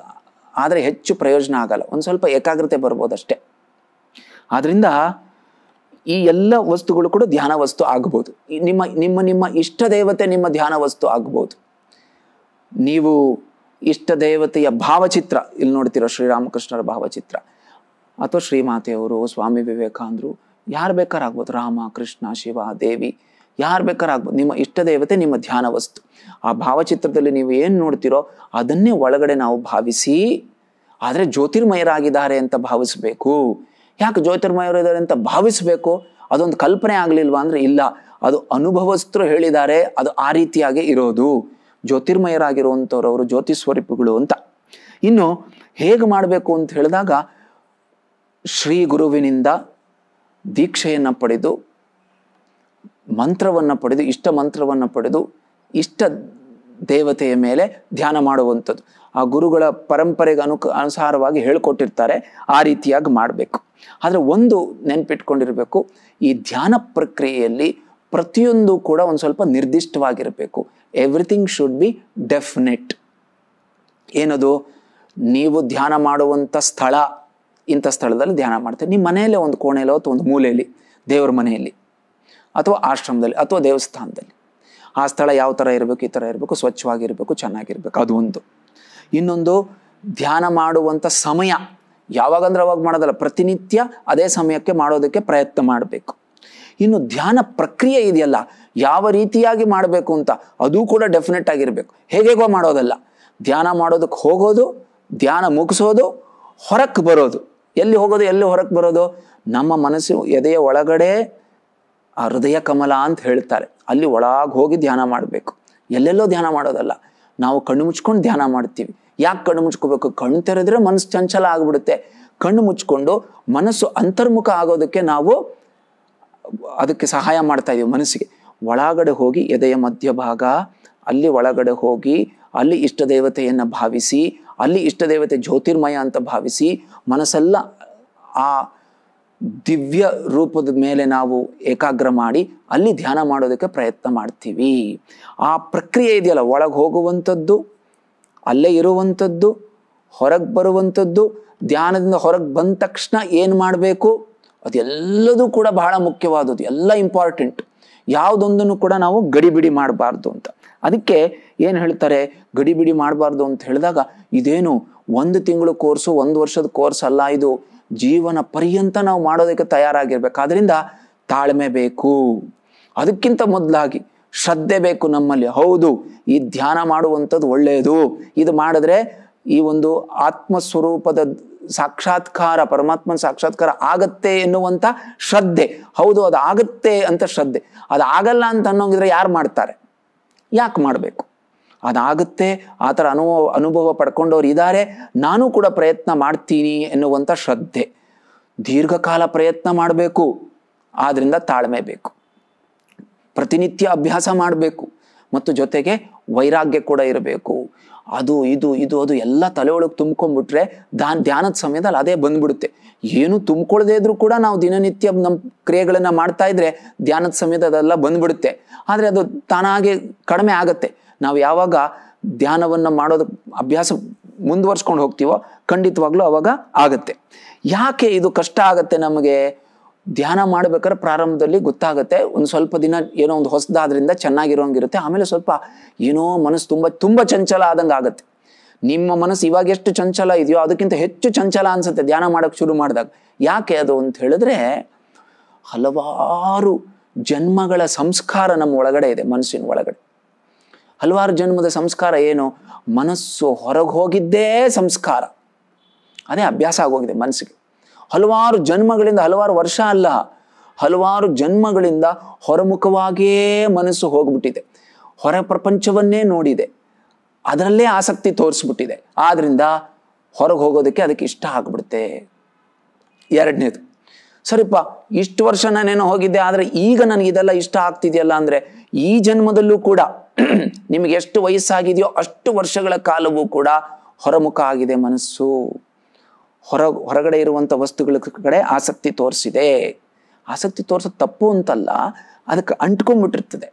ಆದರೆ ಹೆಚ್ಚು ಪ್ರಯೋಜನ ಆಗಲ್ಲ ಒಂದು ಸ್ವಲ್ಪ ಏಕಾಗ್ರತೆ ಬರ್ಬೋದಷ್ಟೇ ಆದ್ದರಿಂದ ಈ ಎಲ್ಲ ವಸ್ತುಗಳು ಕೂಡ ಧ್ಯಾನ ವಸ್ತು ಆಗ್ಬೋದು ನಿಮ್ಮ ನಿಮ್ಮ ನಿಮ್ಮ ಇಷ್ಟ ದೇವತೆ ನಿಮ್ಮ ಧ್ಯಾನ ವಸ್ತು ಆಗ್ಬೋದು ನೀವು ಇಷ್ಟ ದೇವತೆಯ ಭಾವಚಿತ್ರ ಇಲ್ಲಿ ನೋಡ್ತಿರೋ ಶ್ರೀರಾಮಕೃಷ್ಣರ ಭಾವಚಿತ್ರ ಅಥವಾ ಶ್ರೀಮಾತೆಯವರು ಸ್ವಾಮಿ ವಿವೇಕಾನಂದರು ಯಾರು ಬೇಕಾರಾಗ್ಬೋದು ರಾಮ ಕೃಷ್ಣ ಶಿವ ದೇವಿ ಯಾರು ಬೇಕಾರಾಗ್ಬೋದು ನಿಮ್ಮ ಇಷ್ಟ ದೇವತೆ ನಿಮ್ಮ ಧ್ಯಾನ ವಸ್ತು ಆ ಭಾವಚಿತ್ರದಲ್ಲಿ ನೀವು ಏನು ನೋಡ್ತೀರೋ ಅದನ್ನೇ ಒಳಗಡೆ ನಾವು ಭಾವಿಸಿ ಆದರೆ ಜ್ಯೋತಿರ್ಮಯರಾಗಿದ್ದಾರೆ ಅಂತ ಭಾವಿಸಬೇಕು ಯಾಕೆ ಜ್ಯೋತಿರ್ಮಯರಿದ್ದಾರೆ ಅಂತ ಭಾವಿಸಬೇಕು ಅದೊಂದು ಕಲ್ಪನೆ ಆಗಲಿಲ್ವಾ ಅಂದರೆ ಇಲ್ಲ ಅದು ಅನುಭವಸ್ಥರು ಹೇಳಿದ್ದಾರೆ ಅದು ಆ ರೀತಿಯಾಗಿ ಇರೋದು ಜ್ಯೋತಿರ್ಮಯರಾಗಿರುವಂಥವ್ರವರು ಅವರು ಜ್ಯೋತಿ ಸ್ವರೂಪಗಳು ಅಂತ ಇನ್ನು ಹೇಗೆ ಮಾಡಬೇಕು ಅಂತ ಹೇಳಿದಾಗ ಶ್ರೀ ಗುರುವಿನಿಂದ ದೀಕ್ಷೆಯನ್ನು ಪಡೆದು ಮಂತ್ರವನ್ನು ಪಡೆದು ಇಷ್ಟ ಮಂತ್ರವನ್ನು ಪಡೆದು ಇಷ್ಟ ದೇವತೆಯ ಮೇಲೆ ಧ್ಯಾನ ಮಾಡುವಂಥದ್ದು ಆ ಗುರುಗಳ ಪರಂಪರೆಗೆ ಅನುಕ ಅನುಸಾರವಾಗಿ ಹೇಳ್ಕೊಟ್ಟಿರ್ತಾರೆ ಆ ರೀತಿಯಾಗಿ ಮಾಡಬೇಕು ಆದರೆ ಒಂದು ನೆನಪಿಟ್ಕೊಂಡಿರಬೇಕು ಈ ಧ್ಯಾನ ಪ್ರಕ್ರಿಯೆಯಲ್ಲಿ ಪ್ರತಿಯೊಂದು ಕೂಡ ಒಂದು ಸ್ವಲ್ಪ ನಿರ್ದಿಷ್ಟವಾಗಿರಬೇಕು ಎವ್ರಿಥಿಂಗ್ ಶುಡ್ ಬಿ ಡೆಫಿನೆಟ್ ಏನದು ನೀವು ಧ್ಯಾನ ಮಾಡುವಂಥ ಸ್ಥಳ ಇಂಥ ಸ್ಥಳದಲ್ಲಿ ಧ್ಯಾನ ಮಾಡ್ತಾರೆ ನಿಮ್ಮ ಮನೆಯಲ್ಲೇ ಒಂದು ಕೋಣೆಯಲ್ಲೋ ಅಥವಾ ಒಂದು ಮೂಲೆಯಲ್ಲಿ ದೇವರ ಮನೆಯಲ್ಲಿ ಅಥವಾ ಆಶ್ರಮದಲ್ಲಿ ಅಥವಾ ದೇವಸ್ಥಾನದಲ್ಲಿ ಆ ಸ್ಥಳ ಯಾವ ಥರ ಇರಬೇಕು ಈ ಥರ ಇರಬೇಕು ಸ್ವಚ್ಛವಾಗಿರಬೇಕು ಚೆನ್ನಾಗಿರಬೇಕು ಅದು ಒಂದು ಇನ್ನೊಂದು ಧ್ಯಾನ ಮಾಡುವಂಥ ಸಮಯ ಯಾವಾಗಂದ್ರೆ ಅವಾಗ ಮಾಡೋದಲ್ಲ ಪ್ರತಿನಿತ್ಯ ಅದೇ ಸಮಯಕ್ಕೆ ಮಾಡೋದಕ್ಕೆ ಪ್ರಯತ್ನ ಮಾಡಬೇಕು ಇನ್ನು ಧ್ಯಾನ ಪ್ರಕ್ರಿಯೆ ಇದೆಯಲ್ಲ ಯಾವ ರೀತಿಯಾಗಿ ಮಾಡಬೇಕು ಅಂತ ಅದು ಕೂಡ ಡೆಫಿನೆಟ್ ಆಗಿರಬೇಕು ಹೇಗೇಗೋ ಮಾಡೋದಲ್ಲ ಧ್ಯಾನ ಮಾಡೋದಕ್ಕೆ ಹೋಗೋದು ಧ್ಯಾನ ಮುಗಿಸೋದು ಹೊರಕ್ಕೆ ಬರೋದು ಎಲ್ಲಿ ಹೋಗೋದು ಎಲ್ಲಿ ಹೊರಗೆ ಬರೋದು ನಮ್ಮ ಮನಸ್ಸು ಎದೆಯ ಒಳಗಡೆ ಆ ಹೃದಯ ಕಮಲ ಅಂತ ಹೇಳ್ತಾರೆ ಅಲ್ಲಿ ಒಳಗೆ ಹೋಗಿ ಧ್ಯಾನ ಮಾಡಬೇಕು ಎಲ್ಲೆಲ್ಲೋ ಧ್ಯಾನ ಮಾಡೋದಲ್ಲ ನಾವು ಕಣ್ಣು ಮುಚ್ಕೊಂಡು ಧ್ಯಾನ ಮಾಡ್ತೀವಿ ಯಾಕೆ ಕಣ್ಣು ಮುಚ್ಕೋಬೇಕು ಕಣ್ಣು ತೆರೆದ್ರೆ ಮನಸ್ಸು ಚಂಚಲ ಆಗಿಬಿಡುತ್ತೆ ಕಣ್ಣು ಮುಚ್ಕೊಂಡು ಮನಸ್ಸು ಅಂತರ್ಮುಖ ಆಗೋದಕ್ಕೆ ನಾವು ಅದಕ್ಕೆ ಸಹಾಯ ಮಾಡ್ತಾ ಇದೀವಿ ಮನಸ್ಸಿಗೆ ಒಳಗಡೆ ಹೋಗಿ ಎದೆಯ ಮಧ್ಯಭಾಗ ಅಲ್ಲಿ ಒಳಗಡೆ ಹೋಗಿ ಅಲ್ಲಿ ಇಷ್ಟ ದೇವತೆಯನ್ನು ಭಾವಿಸಿ ಅಲ್ಲಿ ಇಷ್ಟ ದೇವತೆ ಜ್ಯೋತಿರ್ಮಯ ಅಂತ ಭಾವಿಸಿ ಮನಸ್ಸೆಲ್ಲ ಆ ದಿವ್ಯ ರೂಪದ ಮೇಲೆ ನಾವು ಏಕಾಗ್ರ ಮಾಡಿ ಅಲ್ಲಿ ಧ್ಯಾನ ಮಾಡೋದಕ್ಕೆ ಪ್ರಯತ್ನ ಮಾಡ್ತೀವಿ ಆ ಪ್ರಕ್ರಿಯೆ ಇದೆಯಲ್ಲ ಒಳಗೆ ಹೋಗುವಂಥದ್ದು ಅಲ್ಲೇ ಇರುವಂಥದ್ದು ಹೊರಗೆ ಬರುವಂಥದ್ದು ಧ್ಯಾನದಿಂದ ಹೊರಗೆ ಬಂದ ತಕ್ಷಣ ಏನು ಮಾಡಬೇಕು ಅದೆಲ್ಲದೂ ಕೂಡ ಬಹಳ ಮುಖ್ಯವಾದದ್ದು ಎಲ್ಲ ಇಂಪಾರ್ಟೆಂಟ್ ಯಾವುದೊಂದನ್ನು ಕೂಡ ನಾವು ಗಡಿಬಿಡಿ ಮಾಡಬಾರ್ದು ಅಂತ ಅದಕ್ಕೆ ಏನು ಹೇಳ್ತಾರೆ ಗಡಿಬಿಡಿ ಮಾಡಬಾರ್ದು ಅಂತ ಹೇಳಿದಾಗ ಇದೇನು ಒಂದು ತಿಂಗಳು ಕೋರ್ಸು ಒಂದು ವರ್ಷದ ಕೋರ್ಸ್ ಅಲ್ಲ ಇದು ಜೀವನ ಪರ್ಯಂತ ನಾವು ಮಾಡೋದಕ್ಕೆ ತಯಾರಾಗಿರ್ಬೇಕಾದ್ರಿಂದ ತಾಳ್ಮೆ ಬೇಕು ಅದಕ್ಕಿಂತ ಮೊದಲಾಗಿ ಶ್ರದ್ಧೆ ಬೇಕು ನಮ್ಮಲ್ಲಿ ಹೌದು ಈ ಧ್ಯಾನ ಮಾಡುವಂಥದ್ದು ಒಳ್ಳೆಯದು ಇದು ಮಾಡಿದ್ರೆ ಈ ಒಂದು ಆತ್ಮಸ್ವರೂಪದ ಸಾಕ್ಷಾತ್ಕಾರ ಪರಮಾತ್ಮನ ಸಾಕ್ಷಾತ್ಕಾರ ಆಗತ್ತೆ ಎನ್ನುವಂಥ ಶ್ರದ್ಧೆ ಹೌದು ಅದು ಆಗತ್ತೆ ಅಂತ ಶ್ರದ್ಧೆ ಅದು ಆಗಲ್ಲ ಅಂತ ಅನ್ನೋಂಗಿದ್ರೆ ಯಾರು ಮಾಡ್ತಾರೆ ಯಾಕೆ ಮಾಡಬೇಕು ಅದಾಗುತ್ತೆ ಆ ಥರ ಅನುಭವ ಅನುಭವ ಪಡ್ಕೊಂಡವ್ರು ಇದ್ದಾರೆ ನಾನು ಕೂಡ ಪ್ರಯತ್ನ ಮಾಡ್ತೀನಿ ಎನ್ನುವಂಥ ಶ್ರದ್ಧೆ ದೀರ್ಘಕಾಲ ಪ್ರಯತ್ನ ಮಾಡಬೇಕು ಆದ್ದರಿಂದ ತಾಳ್ಮೆ ಬೇಕು ಪ್ರತಿನಿತ್ಯ ಅಭ್ಯಾಸ ಮಾಡಬೇಕು ಮತ್ತು ಜೊತೆಗೆ ವೈರಾಗ್ಯ ಕೂಡ ಇರಬೇಕು ಅದು ಇದು ಇದು ಅದು ಎಲ್ಲ ತಲೆ ಒಳಗೆ ತುಂಬ್ಕೊಂಡ್ಬಿಟ್ರೆ ದಾನ್ ಧ್ಯಾನದ ಸಮಯದಲ್ಲಿ ಅದೇ ಬಂದ್ಬಿಡುತ್ತೆ ಏನು ತುಂಬ್ಕೊಳ್ಳದೇ ಇದ್ರೂ ಕೂಡ ನಾವು ದಿನನಿತ್ಯ ನಮ್ಮ ಕ್ರಿಯೆಗಳನ್ನು ಮಾಡ್ತಾ ಇದ್ರೆ ಧ್ಯಾನದ ಸಮಯದ ಅದೆಲ್ಲ ಬಂದ್ಬಿಡುತ್ತೆ ಆದರೆ ಅದು ತಾನಾಗೆ ಕಡಿಮೆ ಆಗುತ್ತೆ ನಾವು ಯಾವಾಗ ಧ್ಯಾನವನ್ನು ಮಾಡೋದು ಅಭ್ಯಾಸ ಮುಂದುವರ್ಸ್ಕೊಂಡು ಹೋಗ್ತೀವೋ ಖಂಡಿತವಾಗ್ಲೂ ಅವಾಗ ಆಗತ್ತೆ ಯಾಕೆ ಇದು ಕಷ್ಟ ಆಗತ್ತೆ ನಮಗೆ ಧ್ಯಾನ ಮಾಡ್ಬೇಕಾದ್ರೆ ಪ್ರಾರಂಭದಲ್ಲಿ ಗೊತ್ತಾಗುತ್ತೆ ಒಂದು ಸ್ವಲ್ಪ ದಿನ ಏನೋ ಒಂದು ಹೊಸದಾದ್ರಿಂದ ಚೆನ್ನಾಗಿರೋಂಗಿರುತ್ತೆ ಆಮೇಲೆ ಸ್ವಲ್ಪ ಏನೋ ಮನಸ್ಸು ತುಂಬ ತುಂಬ ಚಂಚಲ ಆದಂಗೆ ಆಗುತ್ತೆ ನಿಮ್ಮ ಮನಸ್ಸು ಇವಾಗ ಎಷ್ಟು ಚಂಚಲ ಇದೆಯೋ ಅದಕ್ಕಿಂತ ಹೆಚ್ಚು ಚಂಚಲ ಅನ್ಸುತ್ತೆ ಧ್ಯಾನ ಮಾಡೋಕ್ಕೆ ಶುರು ಮಾಡಿದಾಗ ಯಾಕೆ ಅದು ಅಂತ ಹೇಳಿದ್ರೆ ಹಲವಾರು ಜನ್ಮಗಳ ಸಂಸ್ಕಾರ ನಮ್ಮ ಒಳಗಡೆ ಇದೆ ಮನಸ್ಸಿನ ಒಳಗಡೆ ಹಲವಾರು ಜನ್ಮದ ಸಂಸ್ಕಾರ ಏನು ಮನಸ್ಸು ಹೊರಗೆ ಹೋಗಿದ್ದೇ ಸಂಸ್ಕಾರ ಅದೇ ಅಭ್ಯಾಸ ಆಗೋಗಿದೆ ಮನಸ್ಸಿಗೆ ಹಲವಾರು ಜನ್ಮಗಳಿಂದ ಹಲವಾರು ವರ್ಷ ಅಲ್ಲ ಹಲವಾರು ಜನ್ಮಗಳಿಂದ ಹೊರಮುಖವಾಗಿಯೇ ಮನಸ್ಸು ಹೋಗ್ಬಿಟ್ಟಿದೆ ಹೊರ ಪ್ರಪಂಚವನ್ನೇ ನೋಡಿದೆ ಅದರಲ್ಲೇ ಆಸಕ್ತಿ ತೋರಿಸ್ಬಿಟ್ಟಿದೆ ಆದ್ರಿಂದ ಹೊರಗೆ ಹೋಗೋದಕ್ಕೆ ಅದಕ್ಕೆ ಇಷ್ಟ ಆಗ್ಬಿಡುತ್ತೆ ಎರಡನೇದು ಸರಿಪ್ಪ ಇಷ್ಟು ವರ್ಷ ನಾನೇನೋ ಹೋಗಿದ್ದೆ ಆದರೆ ಈಗ ನನಗೆ ಇದೆಲ್ಲ ಇಷ್ಟ ಆಗ್ತಿದೆಯಲ್ಲ ಅಂದರೆ ಈ ಜನ್ಮದಲ್ಲೂ ಕೂಡ ನಿಮಗೆ ಎಷ್ಟು ವಯಸ್ಸಾಗಿದೆಯೋ ಅಷ್ಟು ವರ್ಷಗಳ ಕಾಲವೂ ಕೂಡ ಹೊರಮುಖ ಆಗಿದೆ ಮನಸ್ಸು ಹೊರ ಹೊರಗಡೆ ಇರುವಂಥ ವಸ್ತುಗಳ ಕಡೆ ಆಸಕ್ತಿ ತೋರಿಸಿದೆ ಆಸಕ್ತಿ ತೋರಿಸೋದು ತಪ್ಪು ಅಂತಲ್ಲ ಅದಕ್ಕೆ ಅಂಟ್ಕೊಂಡ್ಬಿಟ್ಟಿರ್ತದೆ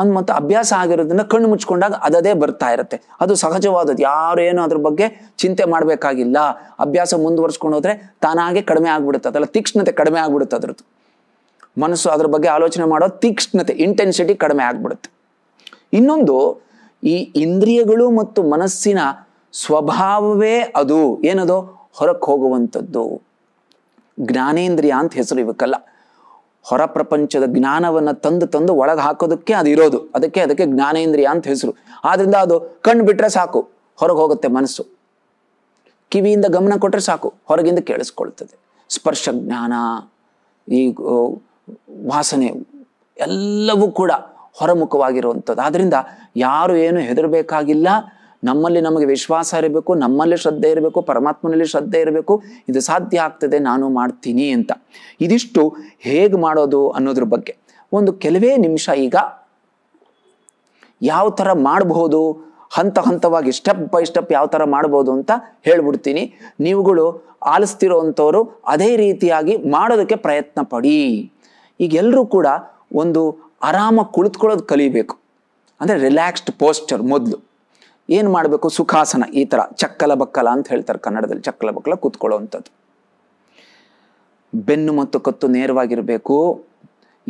ಅಂದ್ ಮತ್ತು ಅಭ್ಯಾಸ ಆಗಿರೋದನ್ನ ಕಣ್ಣು ಮುಚ್ಕೊಂಡಾಗ ಅದೇ ಬರ್ತಾ ಇರುತ್ತೆ ಅದು ಸಹಜವಾದದ್ದು ಯಾರು ಏನು ಅದ್ರ ಬಗ್ಗೆ ಚಿಂತೆ ಮಾಡಬೇಕಾಗಿಲ್ಲ ಅಭ್ಯಾಸ ಮುಂದುವರ್ಸ್ಕೊಂಡು ಹೋದ್ರೆ ತಾನಾಗೆ ಕಡಿಮೆ ಆಗ್ಬಿಡುತ್ತೆ ಅದಲ್ಲ ತೀಕ್ಷ್ಣತೆ ಕಡಿಮೆ ಆಗಿಬಿಡುತ್ತೆ ಅದ್ರದ್ದು ಮನಸ್ಸು ಅದ್ರ ಬಗ್ಗೆ ಆಲೋಚನೆ ಮಾಡೋ ತೀಕ್ಷ್ಣತೆ ಇಂಟೆನ್ಸಿಟಿ ಕಡಿಮೆ ಆಗಿಬಿಡುತ್ತೆ ಇನ್ನೊಂದು ಈ ಇಂದ್ರಿಯಗಳು ಮತ್ತು ಮನಸ್ಸಿನ ಸ್ವಭಾವವೇ ಅದು ಏನದು ಹೊರಕ್ಕೆ ಹೋಗುವಂಥದ್ದು ಜ್ಞಾನೇಂದ್ರಿಯ ಅಂತ ಹೆಸರು ಇವಕ್ಕಲ್ಲ ಹೊರ ಪ್ರಪಂಚದ ಜ್ಞಾನವನ್ನು ತಂದು ತಂದು ಒಳಗೆ ಹಾಕೋದಕ್ಕೆ ಅದು ಇರೋದು ಅದಕ್ಕೆ ಅದಕ್ಕೆ ಜ್ಞಾನೇಂದ್ರಿಯ ಅಂತ ಹೆಸರು ಆದ್ರಿಂದ ಅದು ಕಣ್ಣು ಬಿಟ್ಟರೆ ಸಾಕು ಹೊರಗೆ ಹೋಗುತ್ತೆ ಮನಸ್ಸು ಕಿವಿಯಿಂದ ಗಮನ ಕೊಟ್ಟರೆ ಸಾಕು ಹೊರಗಿಂದ ಕೇಳಿಸ್ಕೊಳ್ತದೆ ಸ್ಪರ್ಶ ಜ್ಞಾನ ಈ ವಾಸನೆ ಎಲ್ಲವೂ ಕೂಡ ಹೊರಮುಖವಾಗಿರುವಂಥದ್ದು ಆದ್ದರಿಂದ ಯಾರು ಏನು ಹೆದರಬೇಕಾಗಿಲ್ಲ ನಮ್ಮಲ್ಲಿ ನಮಗೆ ವಿಶ್ವಾಸ ಇರಬೇಕು ನಮ್ಮಲ್ಲಿ ಶ್ರದ್ಧೆ ಇರಬೇಕು ಪರಮಾತ್ಮನಲ್ಲಿ ಶ್ರದ್ಧೆ ಇರಬೇಕು ಇದು ಸಾಧ್ಯ ಆಗ್ತದೆ ನಾನು ಮಾಡ್ತೀನಿ ಅಂತ ಇದಿಷ್ಟು ಹೇಗೆ ಮಾಡೋದು ಅನ್ನೋದ್ರ ಬಗ್ಗೆ ಒಂದು ಕೆಲವೇ ನಿಮಿಷ ಈಗ ಯಾವ ಥರ ಮಾಡಬಹುದು ಹಂತ ಹಂತವಾಗಿ ಸ್ಟೆಪ್ ಬೈ ಸ್ಟೆಪ್ ಯಾವ ಥರ ಮಾಡ್ಬೋದು ಅಂತ ಹೇಳ್ಬಿಡ್ತೀನಿ ನೀವುಗಳು ಆಲಿಸ್ತಿರೋ ಅಂಥವ್ರು ಅದೇ ರೀತಿಯಾಗಿ ಮಾಡೋದಕ್ಕೆ ಪ್ರಯತ್ನ ಪಡಿ ಈಗೆಲ್ಲರೂ ಕೂಡ ಒಂದು ಆರಾಮ ಕುಳಿತುಕೊಳ್ಳೋದು ಕಲಿಬೇಕು ಅಂದರೆ ರಿಲ್ಯಾಕ್ಸ್ಡ್ ಪೋಸ್ಚರ್ ಮೊದಲು ಏನು ಮಾಡಬೇಕು ಸುಖಾಸನ ಈ ಥರ ಚಕ್ಕಲ ಬಕ್ಕಲ ಅಂತ ಹೇಳ್ತಾರೆ ಕನ್ನಡದಲ್ಲಿ ಚಕ್ಕಲ ಬಕ್ಕಲ ಕೂತ್ಕೊಳ್ಳೋವಂಥದ್ದು ಬೆನ್ನು ಮತ್ತು ಕತ್ತು ನೇರವಾಗಿರಬೇಕು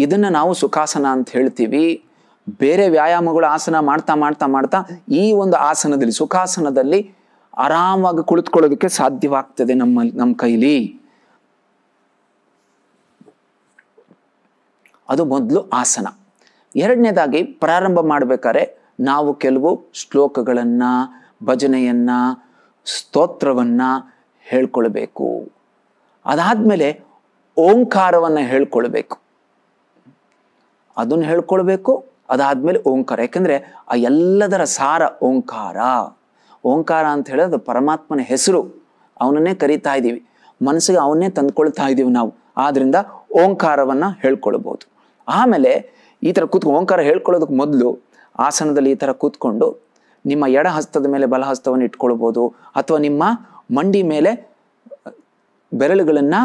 ಇದನ್ನು ನಾವು ಸುಖಾಸನ ಅಂತ ಹೇಳ್ತೀವಿ ಬೇರೆ ವ್ಯಾಯಾಮಗಳು ಆಸನ ಮಾಡ್ತಾ ಮಾಡ್ತಾ ಮಾಡ್ತಾ ಈ ಒಂದು ಆಸನದಲ್ಲಿ ಸುಖಾಸನದಲ್ಲಿ ಆರಾಮಾಗಿ ಕುಳಿತುಕೊಳ್ಳೋದಕ್ಕೆ ಸಾಧ್ಯವಾಗ್ತದೆ ನಮ್ಮ ನಮ್ಮ ಕೈಲಿ ಅದು ಮೊದಲು ಆಸನ ಎರಡನೇದಾಗಿ ಪ್ರಾರಂಭ ಮಾಡಬೇಕಾದ್ರೆ ನಾವು ಕೆಲವು ಶ್ಲೋಕಗಳನ್ನು ಭಜನೆಯನ್ನು ಸ್ತೋತ್ರವನ್ನು ಹೇಳ್ಕೊಳ್ಬೇಕು ಅದಾದಮೇಲೆ ಓಂಕಾರವನ್ನು ಹೇಳ್ಕೊಳ್ಬೇಕು ಅದನ್ನು ಹೇಳ್ಕೊಳ್ಬೇಕು ಅದಾದಮೇಲೆ ಓಂಕಾರ ಯಾಕೆಂದರೆ ಆ ಎಲ್ಲದರ ಸಾರ ಓಂಕಾರ ಓಂಕಾರ ಅಂತ ಹೇಳೋದು ಪರಮಾತ್ಮನ ಹೆಸರು ಅವನನ್ನೇ ಕರಿತಾ ಇದ್ದೀವಿ ಮನಸ್ಸಿಗೆ ಅವನ್ನೇ ತಂದುಕೊಳ್ತಾ ಇದ್ದೀವಿ ನಾವು ಆದ್ದರಿಂದ ಓಂಕಾರವನ್ನು ಹೇಳ್ಕೊಳ್ಬೋದು ಆಮೇಲೆ ಈ ಥರ ಕೂತ್ಕೊಂಡು ಓಂಕಾರ ಹೇಳ್ಕೊಳ್ಳೋದಕ್ಕೆ ಮೊದಲು ಆಸನದಲ್ಲಿ ಈ ಥರ ಕೂತ್ಕೊಂಡು ನಿಮ್ಮ ಎಡ ಹಸ್ತದ ಮೇಲೆ ಬಲಹಸ್ತವನ್ನು ಇಟ್ಕೊಳ್ಬೋದು ಅಥವಾ ನಿಮ್ಮ ಮಂಡಿ ಮೇಲೆ ಬೆರಳುಗಳನ್ನು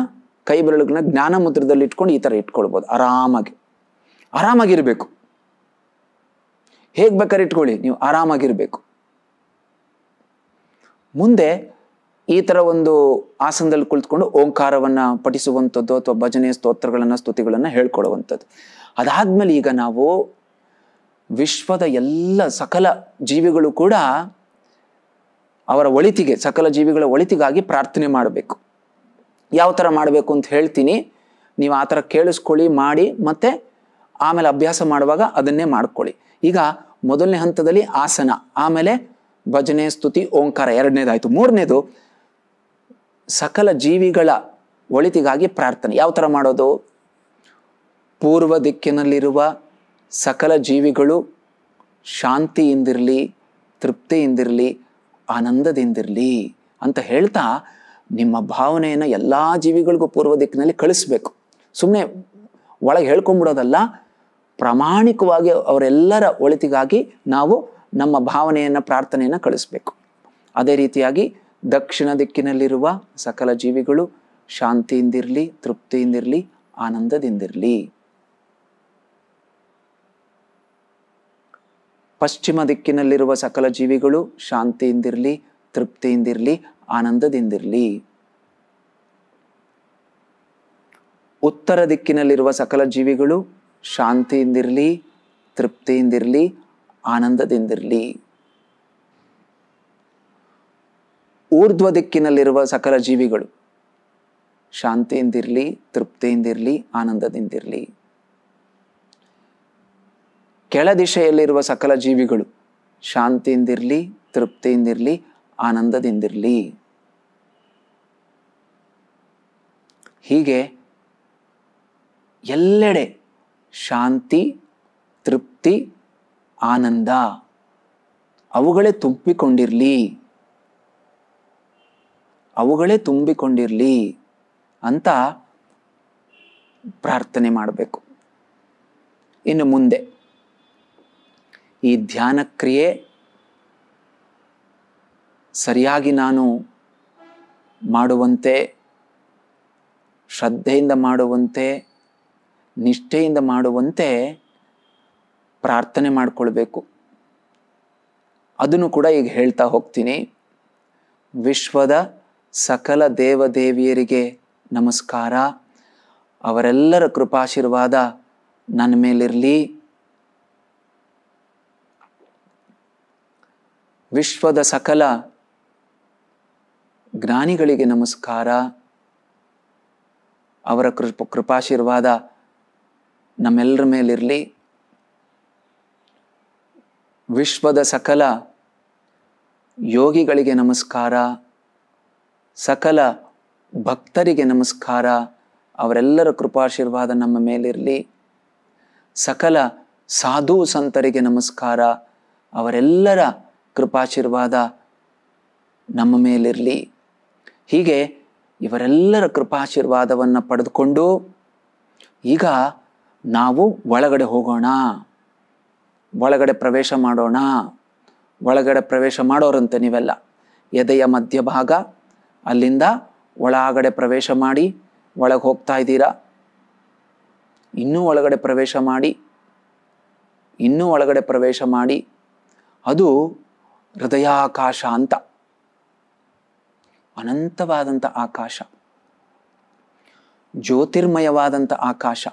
ಕೈ ಬೆರಳುಗಳನ್ನ ಜ್ಞಾನ ಮುದ್ರದಲ್ಲಿ ಇಟ್ಕೊಂಡು ಈ ಥರ ಇಟ್ಕೊಳ್ಬೋದು ಆರಾಮಾಗಿ ಆರಾಮಾಗಿರಬೇಕು ಹೇಗೆ ಬೇಕಾದ್ರೆ ಇಟ್ಕೊಳ್ಳಿ ನೀವು ಆರಾಮಾಗಿರಬೇಕು ಮುಂದೆ ಈ ಥರ ಒಂದು ಆಸನದಲ್ಲಿ ಕುಳಿತುಕೊಂಡು ಓಂಕಾರವನ್ನು ಪಠಿಸುವಂಥದ್ದು ಅಥವಾ ಭಜನೆ ಸ್ತೋತ್ರಗಳನ್ನು ಸ್ತುತಿಗಳನ್ನು ಹೇಳ್ಕೊಡುವಂಥದ್ದು ಅದಾದ್ಮೇಲೆ ಈಗ ನಾವು ವಿಶ್ವದ ಎಲ್ಲ ಸಕಲ ಜೀವಿಗಳು ಕೂಡ ಅವರ ಒಳಿತಿಗೆ ಸಕಲ ಜೀವಿಗಳ ಒಳಿತಿಗಾಗಿ ಪ್ರಾರ್ಥನೆ ಮಾಡಬೇಕು ಯಾವ ಥರ ಮಾಡಬೇಕು ಅಂತ ಹೇಳ್ತೀನಿ ನೀವು ಆ ಥರ ಕೇಳಿಸ್ಕೊಳ್ಳಿ ಮಾಡಿ ಮತ್ತು ಆಮೇಲೆ ಅಭ್ಯಾಸ ಮಾಡುವಾಗ ಅದನ್ನೇ ಮಾಡ್ಕೊಳ್ಳಿ ಈಗ ಮೊದಲನೇ ಹಂತದಲ್ಲಿ ಆಸನ ಆಮೇಲೆ ಭಜನೆ ಸ್ತುತಿ ಓಂಕಾರ ಎರಡನೇದಾಯಿತು ಮೂರನೇದು ಸಕಲ ಜೀವಿಗಳ ಒಳಿತಿಗಾಗಿ ಪ್ರಾರ್ಥನೆ ಯಾವ ಥರ ಮಾಡೋದು ಪೂರ್ವ ದಿಕ್ಕಿನಲ್ಲಿರುವ ಸಕಲ ಜೀವಿಗಳು ಶಾಂತಿಯಿಂದಿರಲಿ ತೃಪ್ತಿಯಿಂದಿರಲಿ ಆನಂದದಿಂದಿರಲಿ ಅಂತ ಹೇಳ್ತಾ ನಿಮ್ಮ ಭಾವನೆಯನ್ನು ಎಲ್ಲ ಜೀವಿಗಳಿಗೂ ಪೂರ್ವ ದಿಕ್ಕಿನಲ್ಲಿ ಕಳಿಸ್ಬೇಕು ಸುಮ್ಮನೆ ಒಳಗೆ ಹೇಳ್ಕೊಂಡ್ಬಿಡೋದಲ್ಲ ಪ್ರಾಮಾಣಿಕವಾಗಿ ಅವರೆಲ್ಲರ ಒಳಿತಿಗಾಗಿ ನಾವು ನಮ್ಮ ಭಾವನೆಯನ್ನು ಪ್ರಾರ್ಥನೆಯನ್ನು ಕಳಿಸ್ಬೇಕು ಅದೇ ರೀತಿಯಾಗಿ ದಕ್ಷಿಣ ದಿಕ್ಕಿನಲ್ಲಿರುವ ಸಕಲ ಜೀವಿಗಳು ಶಾಂತಿಯಿಂದಿರಲಿ ತೃಪ್ತಿಯಿಂದಿರಲಿ ಆನಂದದಿಂದಿರಲಿ ಪಶ್ಚಿಮ ದಿಕ್ಕಿನಲ್ಲಿರುವ ಸಕಲ ಜೀವಿಗಳು ಶಾಂತಿಯಿಂದಿರಲಿ ತೃಪ್ತಿಯಿಂದಿರಲಿ ಆನಂದದಿಂದಿರಲಿ ಉತ್ತರ ದಿಕ್ಕಿನಲ್ಲಿರುವ ಸಕಲ ಜೀವಿಗಳು ಶಾಂತಿಯಿಂದಿರಲಿ ತೃಪ್ತಿಯಿಂದಿರಲಿ ಆನಂದದಿಂದಿರಲಿ ಊರ್ಧ್ವ ದಿಕ್ಕಿನಲ್ಲಿರುವ ಸಕಲ ಜೀವಿಗಳು ಶಾಂತಿಯಿಂದಿರಲಿ ತೃಪ್ತಿಯಿಂದಿರಲಿ ಆನಂದದಿಂದಿರಲಿ ದಿಶೆಯಲ್ಲಿರುವ ಸಕಲ ಜೀವಿಗಳು ಶಾಂತಿಯಿಂದಿರಲಿ ತೃಪ್ತಿಯಿಂದಿರಲಿ ಆನಂದದಿಂದಿರಲಿ ಹೀಗೆ ಎಲ್ಲೆಡೆ ಶಾಂತಿ ತೃಪ್ತಿ ಆನಂದ ಅವುಗಳೇ ತುಂಬಿಕೊಂಡಿರಲಿ ಅವುಗಳೇ ತುಂಬಿಕೊಂಡಿರಲಿ ಅಂತ ಪ್ರಾರ್ಥನೆ ಮಾಡಬೇಕು ಇನ್ನು ಮುಂದೆ ಈ ಧ್ಯಾನಕ್ರಿಯೆ ಸರಿಯಾಗಿ ನಾನು ಮಾಡುವಂತೆ ಶ್ರದ್ಧೆಯಿಂದ ಮಾಡುವಂತೆ ನಿಷ್ಠೆಯಿಂದ ಮಾಡುವಂತೆ ಪ್ರಾರ್ಥನೆ ಮಾಡಿಕೊಳ್ಬೇಕು ಅದನ್ನು ಕೂಡ ಈಗ ಹೇಳ್ತಾ ಹೋಗ್ತೀನಿ ವಿಶ್ವದ ಸಕಲ ದೇವದೇವಿಯರಿಗೆ ನಮಸ್ಕಾರ ಅವರೆಲ್ಲರ ಕೃಪಾಶೀರ್ವಾದ ನನ್ನ ಮೇಲಿರಲಿ ವಿಶ್ವದ ಸಕಲ ಜ್ಞಾನಿಗಳಿಗೆ ನಮಸ್ಕಾರ ಅವರ ಕೃಪ ಕೃಪಾಶೀರ್ವಾದ ನಮ್ಮೆಲ್ಲರ ಮೇಲಿರಲಿ ವಿಶ್ವದ ಸಕಲ ಯೋಗಿಗಳಿಗೆ ನಮಸ್ಕಾರ ಸಕಲ ಭಕ್ತರಿಗೆ ನಮಸ್ಕಾರ ಅವರೆಲ್ಲರ ಕೃಪಾಶೀರ್ವಾದ ನಮ್ಮ ಮೇಲಿರಲಿ ಸಕಲ ಸಾಧು ಸಂತರಿಗೆ ನಮಸ್ಕಾರ ಅವರೆಲ್ಲರ ಕೃಪಾಶೀರ್ವಾದ ನಮ್ಮ ಮೇಲಿರಲಿ ಹೀಗೆ ಇವರೆಲ್ಲರ ಕೃಪಾಶೀರ್ವಾದವನ್ನು ಪಡೆದುಕೊಂಡು ಈಗ ನಾವು ಒಳಗಡೆ ಹೋಗೋಣ ಒಳಗಡೆ ಪ್ರವೇಶ ಮಾಡೋಣ ಒಳಗಡೆ ಪ್ರವೇಶ ಮಾಡೋರಂತೆ ನೀವೆಲ್ಲ ಎದೆಯ ಮಧ್ಯಭಾಗ ಅಲ್ಲಿಂದ ಒಳಗಡೆ ಪ್ರವೇಶ ಮಾಡಿ ಒಳಗೆ ಹೋಗ್ತಾ ಇದ್ದೀರಾ ಇನ್ನೂ ಒಳಗಡೆ ಪ್ರವೇಶ ಮಾಡಿ ಇನ್ನೂ ಒಳಗಡೆ ಪ್ರವೇಶ ಮಾಡಿ ಅದು ಹೃದಯಾಕಾಶ ಅಂತ ಅನಂತವಾದಂಥ ಆಕಾಶ ಜ್ಯೋತಿರ್ಮಯವಾದಂಥ ಆಕಾಶ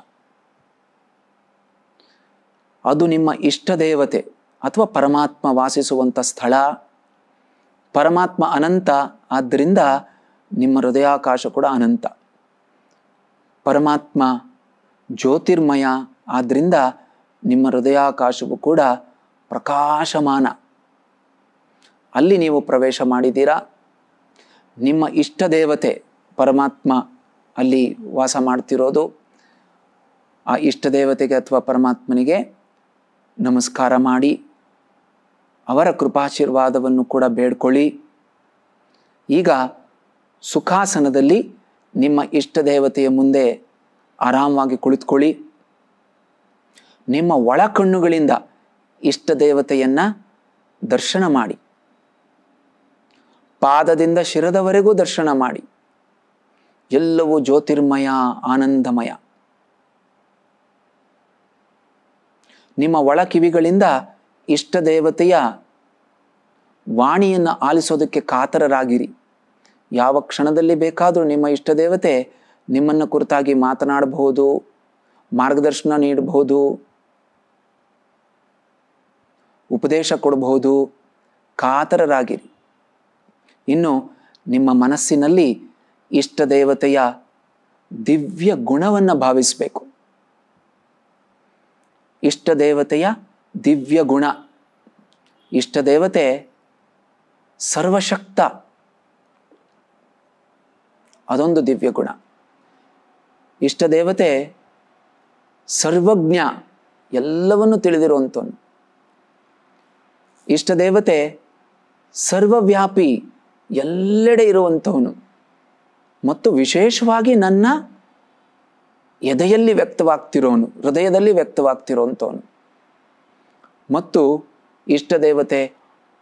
ಅದು ನಿಮ್ಮ ಇಷ್ಟ ದೇವತೆ ಅಥವಾ ಪರಮಾತ್ಮ ವಾಸಿಸುವಂಥ ಸ್ಥಳ ಪರಮಾತ್ಮ ಅನಂತ ಆದ್ದರಿಂದ ನಿಮ್ಮ ಹೃದಯಾಕಾಶ ಕೂಡ ಅನಂತ ಪರಮಾತ್ಮ ಜ್ಯೋತಿರ್ಮಯ ಆದ್ದರಿಂದ ನಿಮ್ಮ ಹೃದಯಾಕಾಶವು ಕೂಡ ಪ್ರಕಾಶಮಾನ ಅಲ್ಲಿ ನೀವು ಪ್ರವೇಶ ಮಾಡಿದ್ದೀರಾ ನಿಮ್ಮ ಇಷ್ಟ ದೇವತೆ ಪರಮಾತ್ಮ ಅಲ್ಲಿ ವಾಸ ಮಾಡ್ತಿರೋದು ಆ ಇಷ್ಟ ದೇವತೆಗೆ ಅಥವಾ ಪರಮಾತ್ಮನಿಗೆ ನಮಸ್ಕಾರ ಮಾಡಿ ಅವರ ಕೃಪಾಶೀರ್ವಾದವನ್ನು ಕೂಡ ಬೇಡ್ಕೊಳ್ಳಿ ಈಗ ಸುಖಾಸನದಲ್ಲಿ ನಿಮ್ಮ ಇಷ್ಟ ದೇವತೆಯ ಮುಂದೆ ಆರಾಮವಾಗಿ ಕುಳಿತುಕೊಳ್ಳಿ ನಿಮ್ಮ ಒಳಕಣ್ಣುಗಳಿಂದ ಇಷ್ಟ ದೇವತೆಯನ್ನು ದರ್ಶನ ಮಾಡಿ ಪಾದದಿಂದ ಶಿರದವರೆಗೂ ದರ್ಶನ ಮಾಡಿ ಎಲ್ಲವೂ ಜ್ಯೋತಿರ್ಮಯ ಆನಂದಮಯ ನಿಮ್ಮ ಒಳ ಕಿವಿಗಳಿಂದ ಇಷ್ಟ ದೇವತೆಯ ವಾಣಿಯನ್ನು ಆಲಿಸೋದಕ್ಕೆ ಕಾತರರಾಗಿರಿ ಯಾವ ಕ್ಷಣದಲ್ಲಿ ಬೇಕಾದರೂ ನಿಮ್ಮ ಇಷ್ಟ ದೇವತೆ ನಿಮ್ಮನ್ನು ಕುರಿತಾಗಿ ಮಾತನಾಡಬಹುದು ಮಾರ್ಗದರ್ಶನ ನೀಡಬಹುದು ಉಪದೇಶ ಕೊಡಬಹುದು ಕಾತರರಾಗಿರಿ ಇನ್ನು ನಿಮ್ಮ ಮನಸ್ಸಿನಲ್ಲಿ ಇಷ್ಟ ದೇವತೆಯ ದಿವ್ಯ ಗುಣವನ್ನು ಭಾವಿಸಬೇಕು ಇಷ್ಟ ದೇವತೆಯ ದಿವ್ಯ ಗುಣ ಇಷ್ಟ ದೇವತೆ ಸರ್ವಶಕ್ತ ಅದೊಂದು ದಿವ್ಯ ಗುಣ ಇಷ್ಟ ದೇವತೆ ಸರ್ವಜ್ಞ ಎಲ್ಲವನ್ನು ತಿಳಿದಿರುವಂಥವನು ಇಷ್ಟ ದೇವತೆ ಸರ್ವವ್ಯಾಪಿ ಎಲ್ಲೆಡೆ ಇರುವಂಥವನು ಮತ್ತು ವಿಶೇಷವಾಗಿ ನನ್ನ ಎದೆಯಲ್ಲಿ ವ್ಯಕ್ತವಾಗ್ತಿರೋನು ಹೃದಯದಲ್ಲಿ ವ್ಯಕ್ತವಾಗ್ತಿರೋವಂಥವನು ಮತ್ತು ಇಷ್ಟ ದೇವತೆ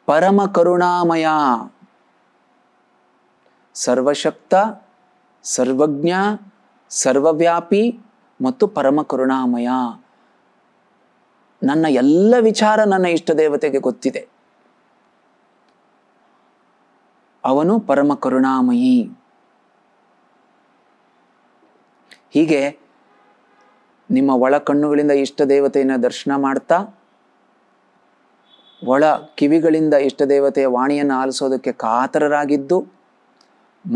ಪರಮ ಕರುಣಾಮಯ ಸರ್ವಶಕ್ತ ಸರ್ವಜ್ಞ ಸರ್ವವ್ಯಾಪಿ ಮತ್ತು ಪರಮ ಕರುಣಾಮಯ ನನ್ನ ಎಲ್ಲ ವಿಚಾರ ನನ್ನ ಇಷ್ಟ ದೇವತೆಗೆ ಗೊತ್ತಿದೆ ಅವನು ಪರಮ ಕರುಣಾಮಯಿ ಹೀಗೆ ನಿಮ್ಮ ಒಳ ಕಣ್ಣುಗಳಿಂದ ಇಷ್ಟ ದೇವತೆಯನ್ನು ದರ್ಶನ ಮಾಡ್ತಾ ಒಳ ಕಿವಿಗಳಿಂದ ಇಷ್ಟ ದೇವತೆಯ ವಾಣಿಯನ್ನು ಆಲಿಸೋದಕ್ಕೆ ಕಾತರರಾಗಿದ್ದು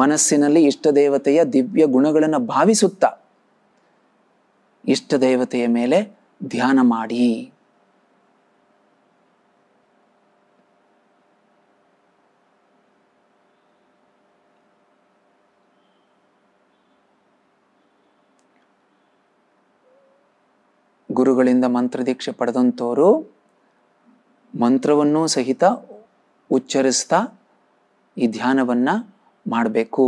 ಮನಸ್ಸಿನಲ್ಲಿ ಇಷ್ಟ ದೇವತೆಯ ದಿವ್ಯ ಗುಣಗಳನ್ನು ಭಾವಿಸುತ್ತಾ ಇಷ್ಟ ದೇವತೆಯ ಮೇಲೆ ಧ್ಯಾನ ಮಾಡಿ ಗುರುಗಳಿಂದ ಮಂತ್ರದೀಕ್ಷೆ ಪಡೆದಂಥವರು ಮಂತ್ರವನ್ನು ಸಹಿತ ಉಚ್ಚರಿಸ್ತಾ ಈ ಧ್ಯಾನವನ್ನು ಮಾಡಬೇಕು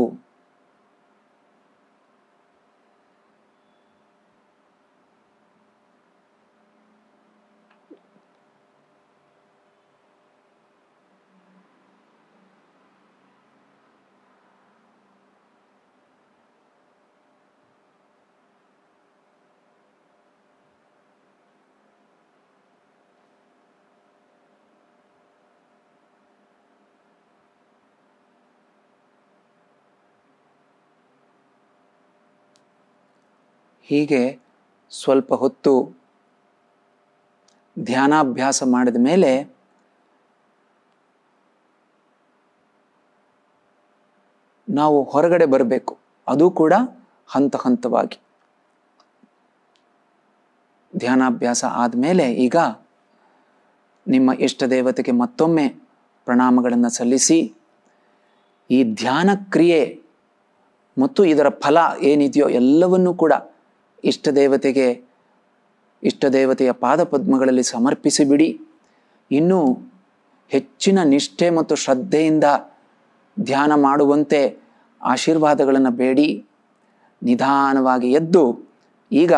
ಹೀಗೆ ಸ್ವಲ್ಪ ಹೊತ್ತು ಧ್ಯಾನಾಭ್ಯಾಸ ಮಾಡಿದ ಮೇಲೆ ನಾವು ಹೊರಗಡೆ ಬರಬೇಕು ಅದು ಕೂಡ ಹಂತ ಹಂತವಾಗಿ ಧ್ಯಾನಾಭ್ಯಾಸ ಆದಮೇಲೆ ಈಗ ನಿಮ್ಮ ಇಷ್ಟ ದೇವತೆಗೆ ಮತ್ತೊಮ್ಮೆ ಪ್ರಣಾಮಗಳನ್ನು ಸಲ್ಲಿಸಿ ಈ ಧ್ಯಾನ ಕ್ರಿಯೆ ಮತ್ತು ಇದರ ಫಲ ಏನಿದೆಯೋ ಎಲ್ಲವನ್ನೂ ಕೂಡ ಇಷ್ಟ ದೇವತೆಗೆ ಇಷ್ಟ ದೇವತೆಯ ಪಾದಪದ್ಮಗಳಲ್ಲಿ ಸಮರ್ಪಿಸಿಬಿಡಿ ಇನ್ನೂ ಹೆಚ್ಚಿನ ನಿಷ್ಠೆ ಮತ್ತು ಶ್ರದ್ಧೆಯಿಂದ ಧ್ಯಾನ ಮಾಡುವಂತೆ ಆಶೀರ್ವಾದಗಳನ್ನು ಬೇಡಿ ನಿಧಾನವಾಗಿ ಎದ್ದು ಈಗ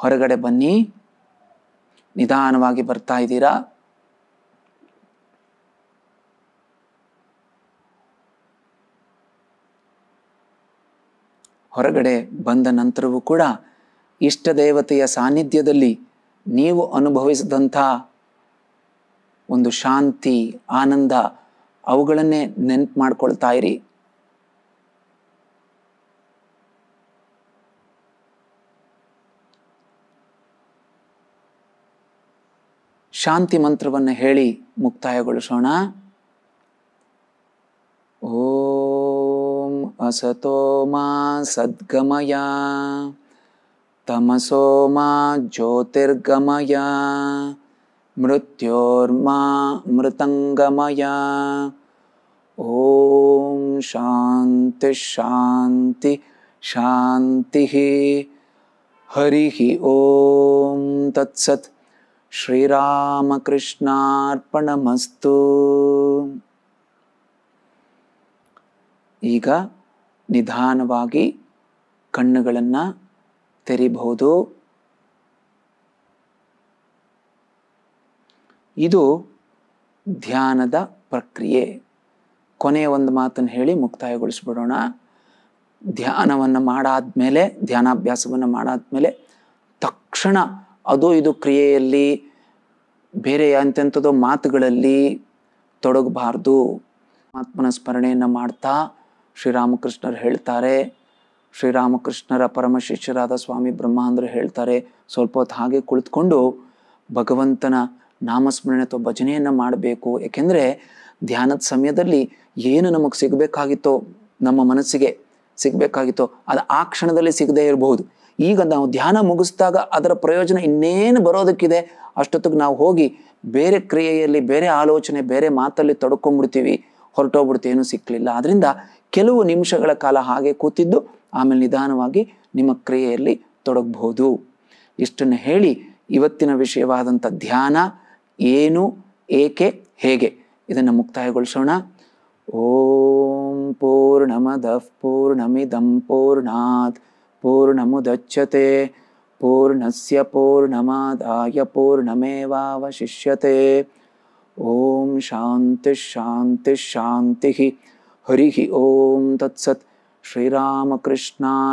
ಹೊರಗಡೆ ಬನ್ನಿ ನಿಧಾನವಾಗಿ ಬರ್ತಾ ಇದ್ದೀರಾ ಹೊರಗಡೆ ಬಂದ ನಂತರವೂ ಕೂಡ ಇಷ್ಟ ದೇವತೆಯ ಸಾನ್ನಿಧ್ಯದಲ್ಲಿ ನೀವು ಅನುಭವಿಸಿದಂಥ ಒಂದು ಶಾಂತಿ ಆನಂದ ಅವುಗಳನ್ನೇ ನೆನಪು ಮಾಡ್ಕೊಳ್ತಾ ಇರಿ ಶಾಂತಿ ಮಂತ್ರವನ್ನು ಹೇಳಿ ಮುಕ್ತಾಯಗೊಳಿಸೋಣ ಓ असतो मा सद्गमया तमसोमा ज्योतिर्गमया मृत्योर्मा मृतङ्गमया ॐ शान्तिः हरिः ॐ तत्सत् श्रीरामकृष्णार्पणमस्तु ईगा ನಿಧಾನವಾಗಿ ಕಣ್ಣುಗಳನ್ನು ತೆರಿಬಹುದು ಇದು ಧ್ಯಾನದ ಪ್ರಕ್ರಿಯೆ ಕೊನೆಯ ಒಂದು ಮಾತನ್ನು ಹೇಳಿ ಮುಕ್ತಾಯಗೊಳಿಸ್ಬಿಡೋಣ ಧ್ಯಾನವನ್ನು ಮಾಡಾದ್ಮೇಲೆ ಧ್ಯಾನಾಭ್ಯಾಸವನ್ನು ಮಾಡಾದ್ಮೇಲೆ ತಕ್ಷಣ ಅದು ಇದು ಕ್ರಿಯೆಯಲ್ಲಿ ಬೇರೆ ಎಂತೆಂಥದ್ದೋ ಮಾತುಗಳಲ್ಲಿ ತೊಡಗಬಾರ್ದು ಆತ್ಮನ ಸ್ಮರಣೆಯನ್ನು ಮಾಡ್ತಾ ಶ್ರೀರಾಮಕೃಷ್ಣರು ಹೇಳ್ತಾರೆ ಶ್ರೀರಾಮಕೃಷ್ಣರ ಪರಮ ಶಿಷ್ಯರಾದ ಸ್ವಾಮಿ ಬ್ರಹ್ಮಾಂದ್ರ ಹೇಳ್ತಾರೆ ಸ್ವಲ್ಪ ಹೊತ್ತು ಹಾಗೆ ಕುಳಿತುಕೊಂಡು ಭಗವಂತನ ನಾಮಸ್ಮರಣೆ ಅಥವಾ ಭಜನೆಯನ್ನು ಮಾಡಬೇಕು ಏಕೆಂದರೆ ಧ್ಯಾನದ ಸಮಯದಲ್ಲಿ ಏನು ನಮಗೆ ಸಿಗಬೇಕಾಗಿತ್ತೋ ನಮ್ಮ ಮನಸ್ಸಿಗೆ ಸಿಗಬೇಕಾಗಿತ್ತೋ ಅದು ಆ ಕ್ಷಣದಲ್ಲಿ ಸಿಗದೇ ಇರಬಹುದು ಈಗ ನಾವು ಧ್ಯಾನ ಮುಗಿಸಿದಾಗ ಅದರ ಪ್ರಯೋಜನ ಇನ್ನೇನು ಬರೋದಕ್ಕಿದೆ ಅಷ್ಟೊತ್ತಿಗೆ ನಾವು ಹೋಗಿ ಬೇರೆ ಕ್ರಿಯೆಯಲ್ಲಿ ಬೇರೆ ಆಲೋಚನೆ ಬೇರೆ ಮಾತಲ್ಲಿ ತೊಡ್ಕೊಂಡ್ಬಿಡ್ತೀವಿ ಹೊರಟೋಗ್ಬಿಡ್ತು ಸಿಕ್ಕಲಿಲ್ಲ ಆದ್ದರಿಂದ ಕೆಲವು ನಿಮಿಷಗಳ ಕಾಲ ಹಾಗೆ ಕೂತಿದ್ದು ಆಮೇಲೆ ನಿಧಾನವಾಗಿ ನಿಮ್ಮ ಕ್ರಿಯೆಯಲ್ಲಿ ತೊಡಗಬಹುದು ಇಷ್ಟನ್ನು ಹೇಳಿ ಇವತ್ತಿನ ವಿಷಯವಾದಂಥ ಧ್ಯಾನ ಏನು ಏಕೆ ಹೇಗೆ ಇದನ್ನು ಮುಕ್ತಾಯಗೊಳಿಸೋಣ ಓಂ ಪೂರ್ಣಮದ ಪೂರ್ಣಮಿದಂ ಪೂರ್ಣಾತ್ ಪೂರ್ಣಮುದಚ್ಚತೆ ಪೂರ್ಣಸ್ಯ ಪೂರ್ಣಮಾದಾಯ ಪೂರ್ಣಮೇವಾವಶಿಷ್ಯತೆ ओम शांति शांति शांति ही हरि ओम तत्सत कृष्णार्पणमस्तु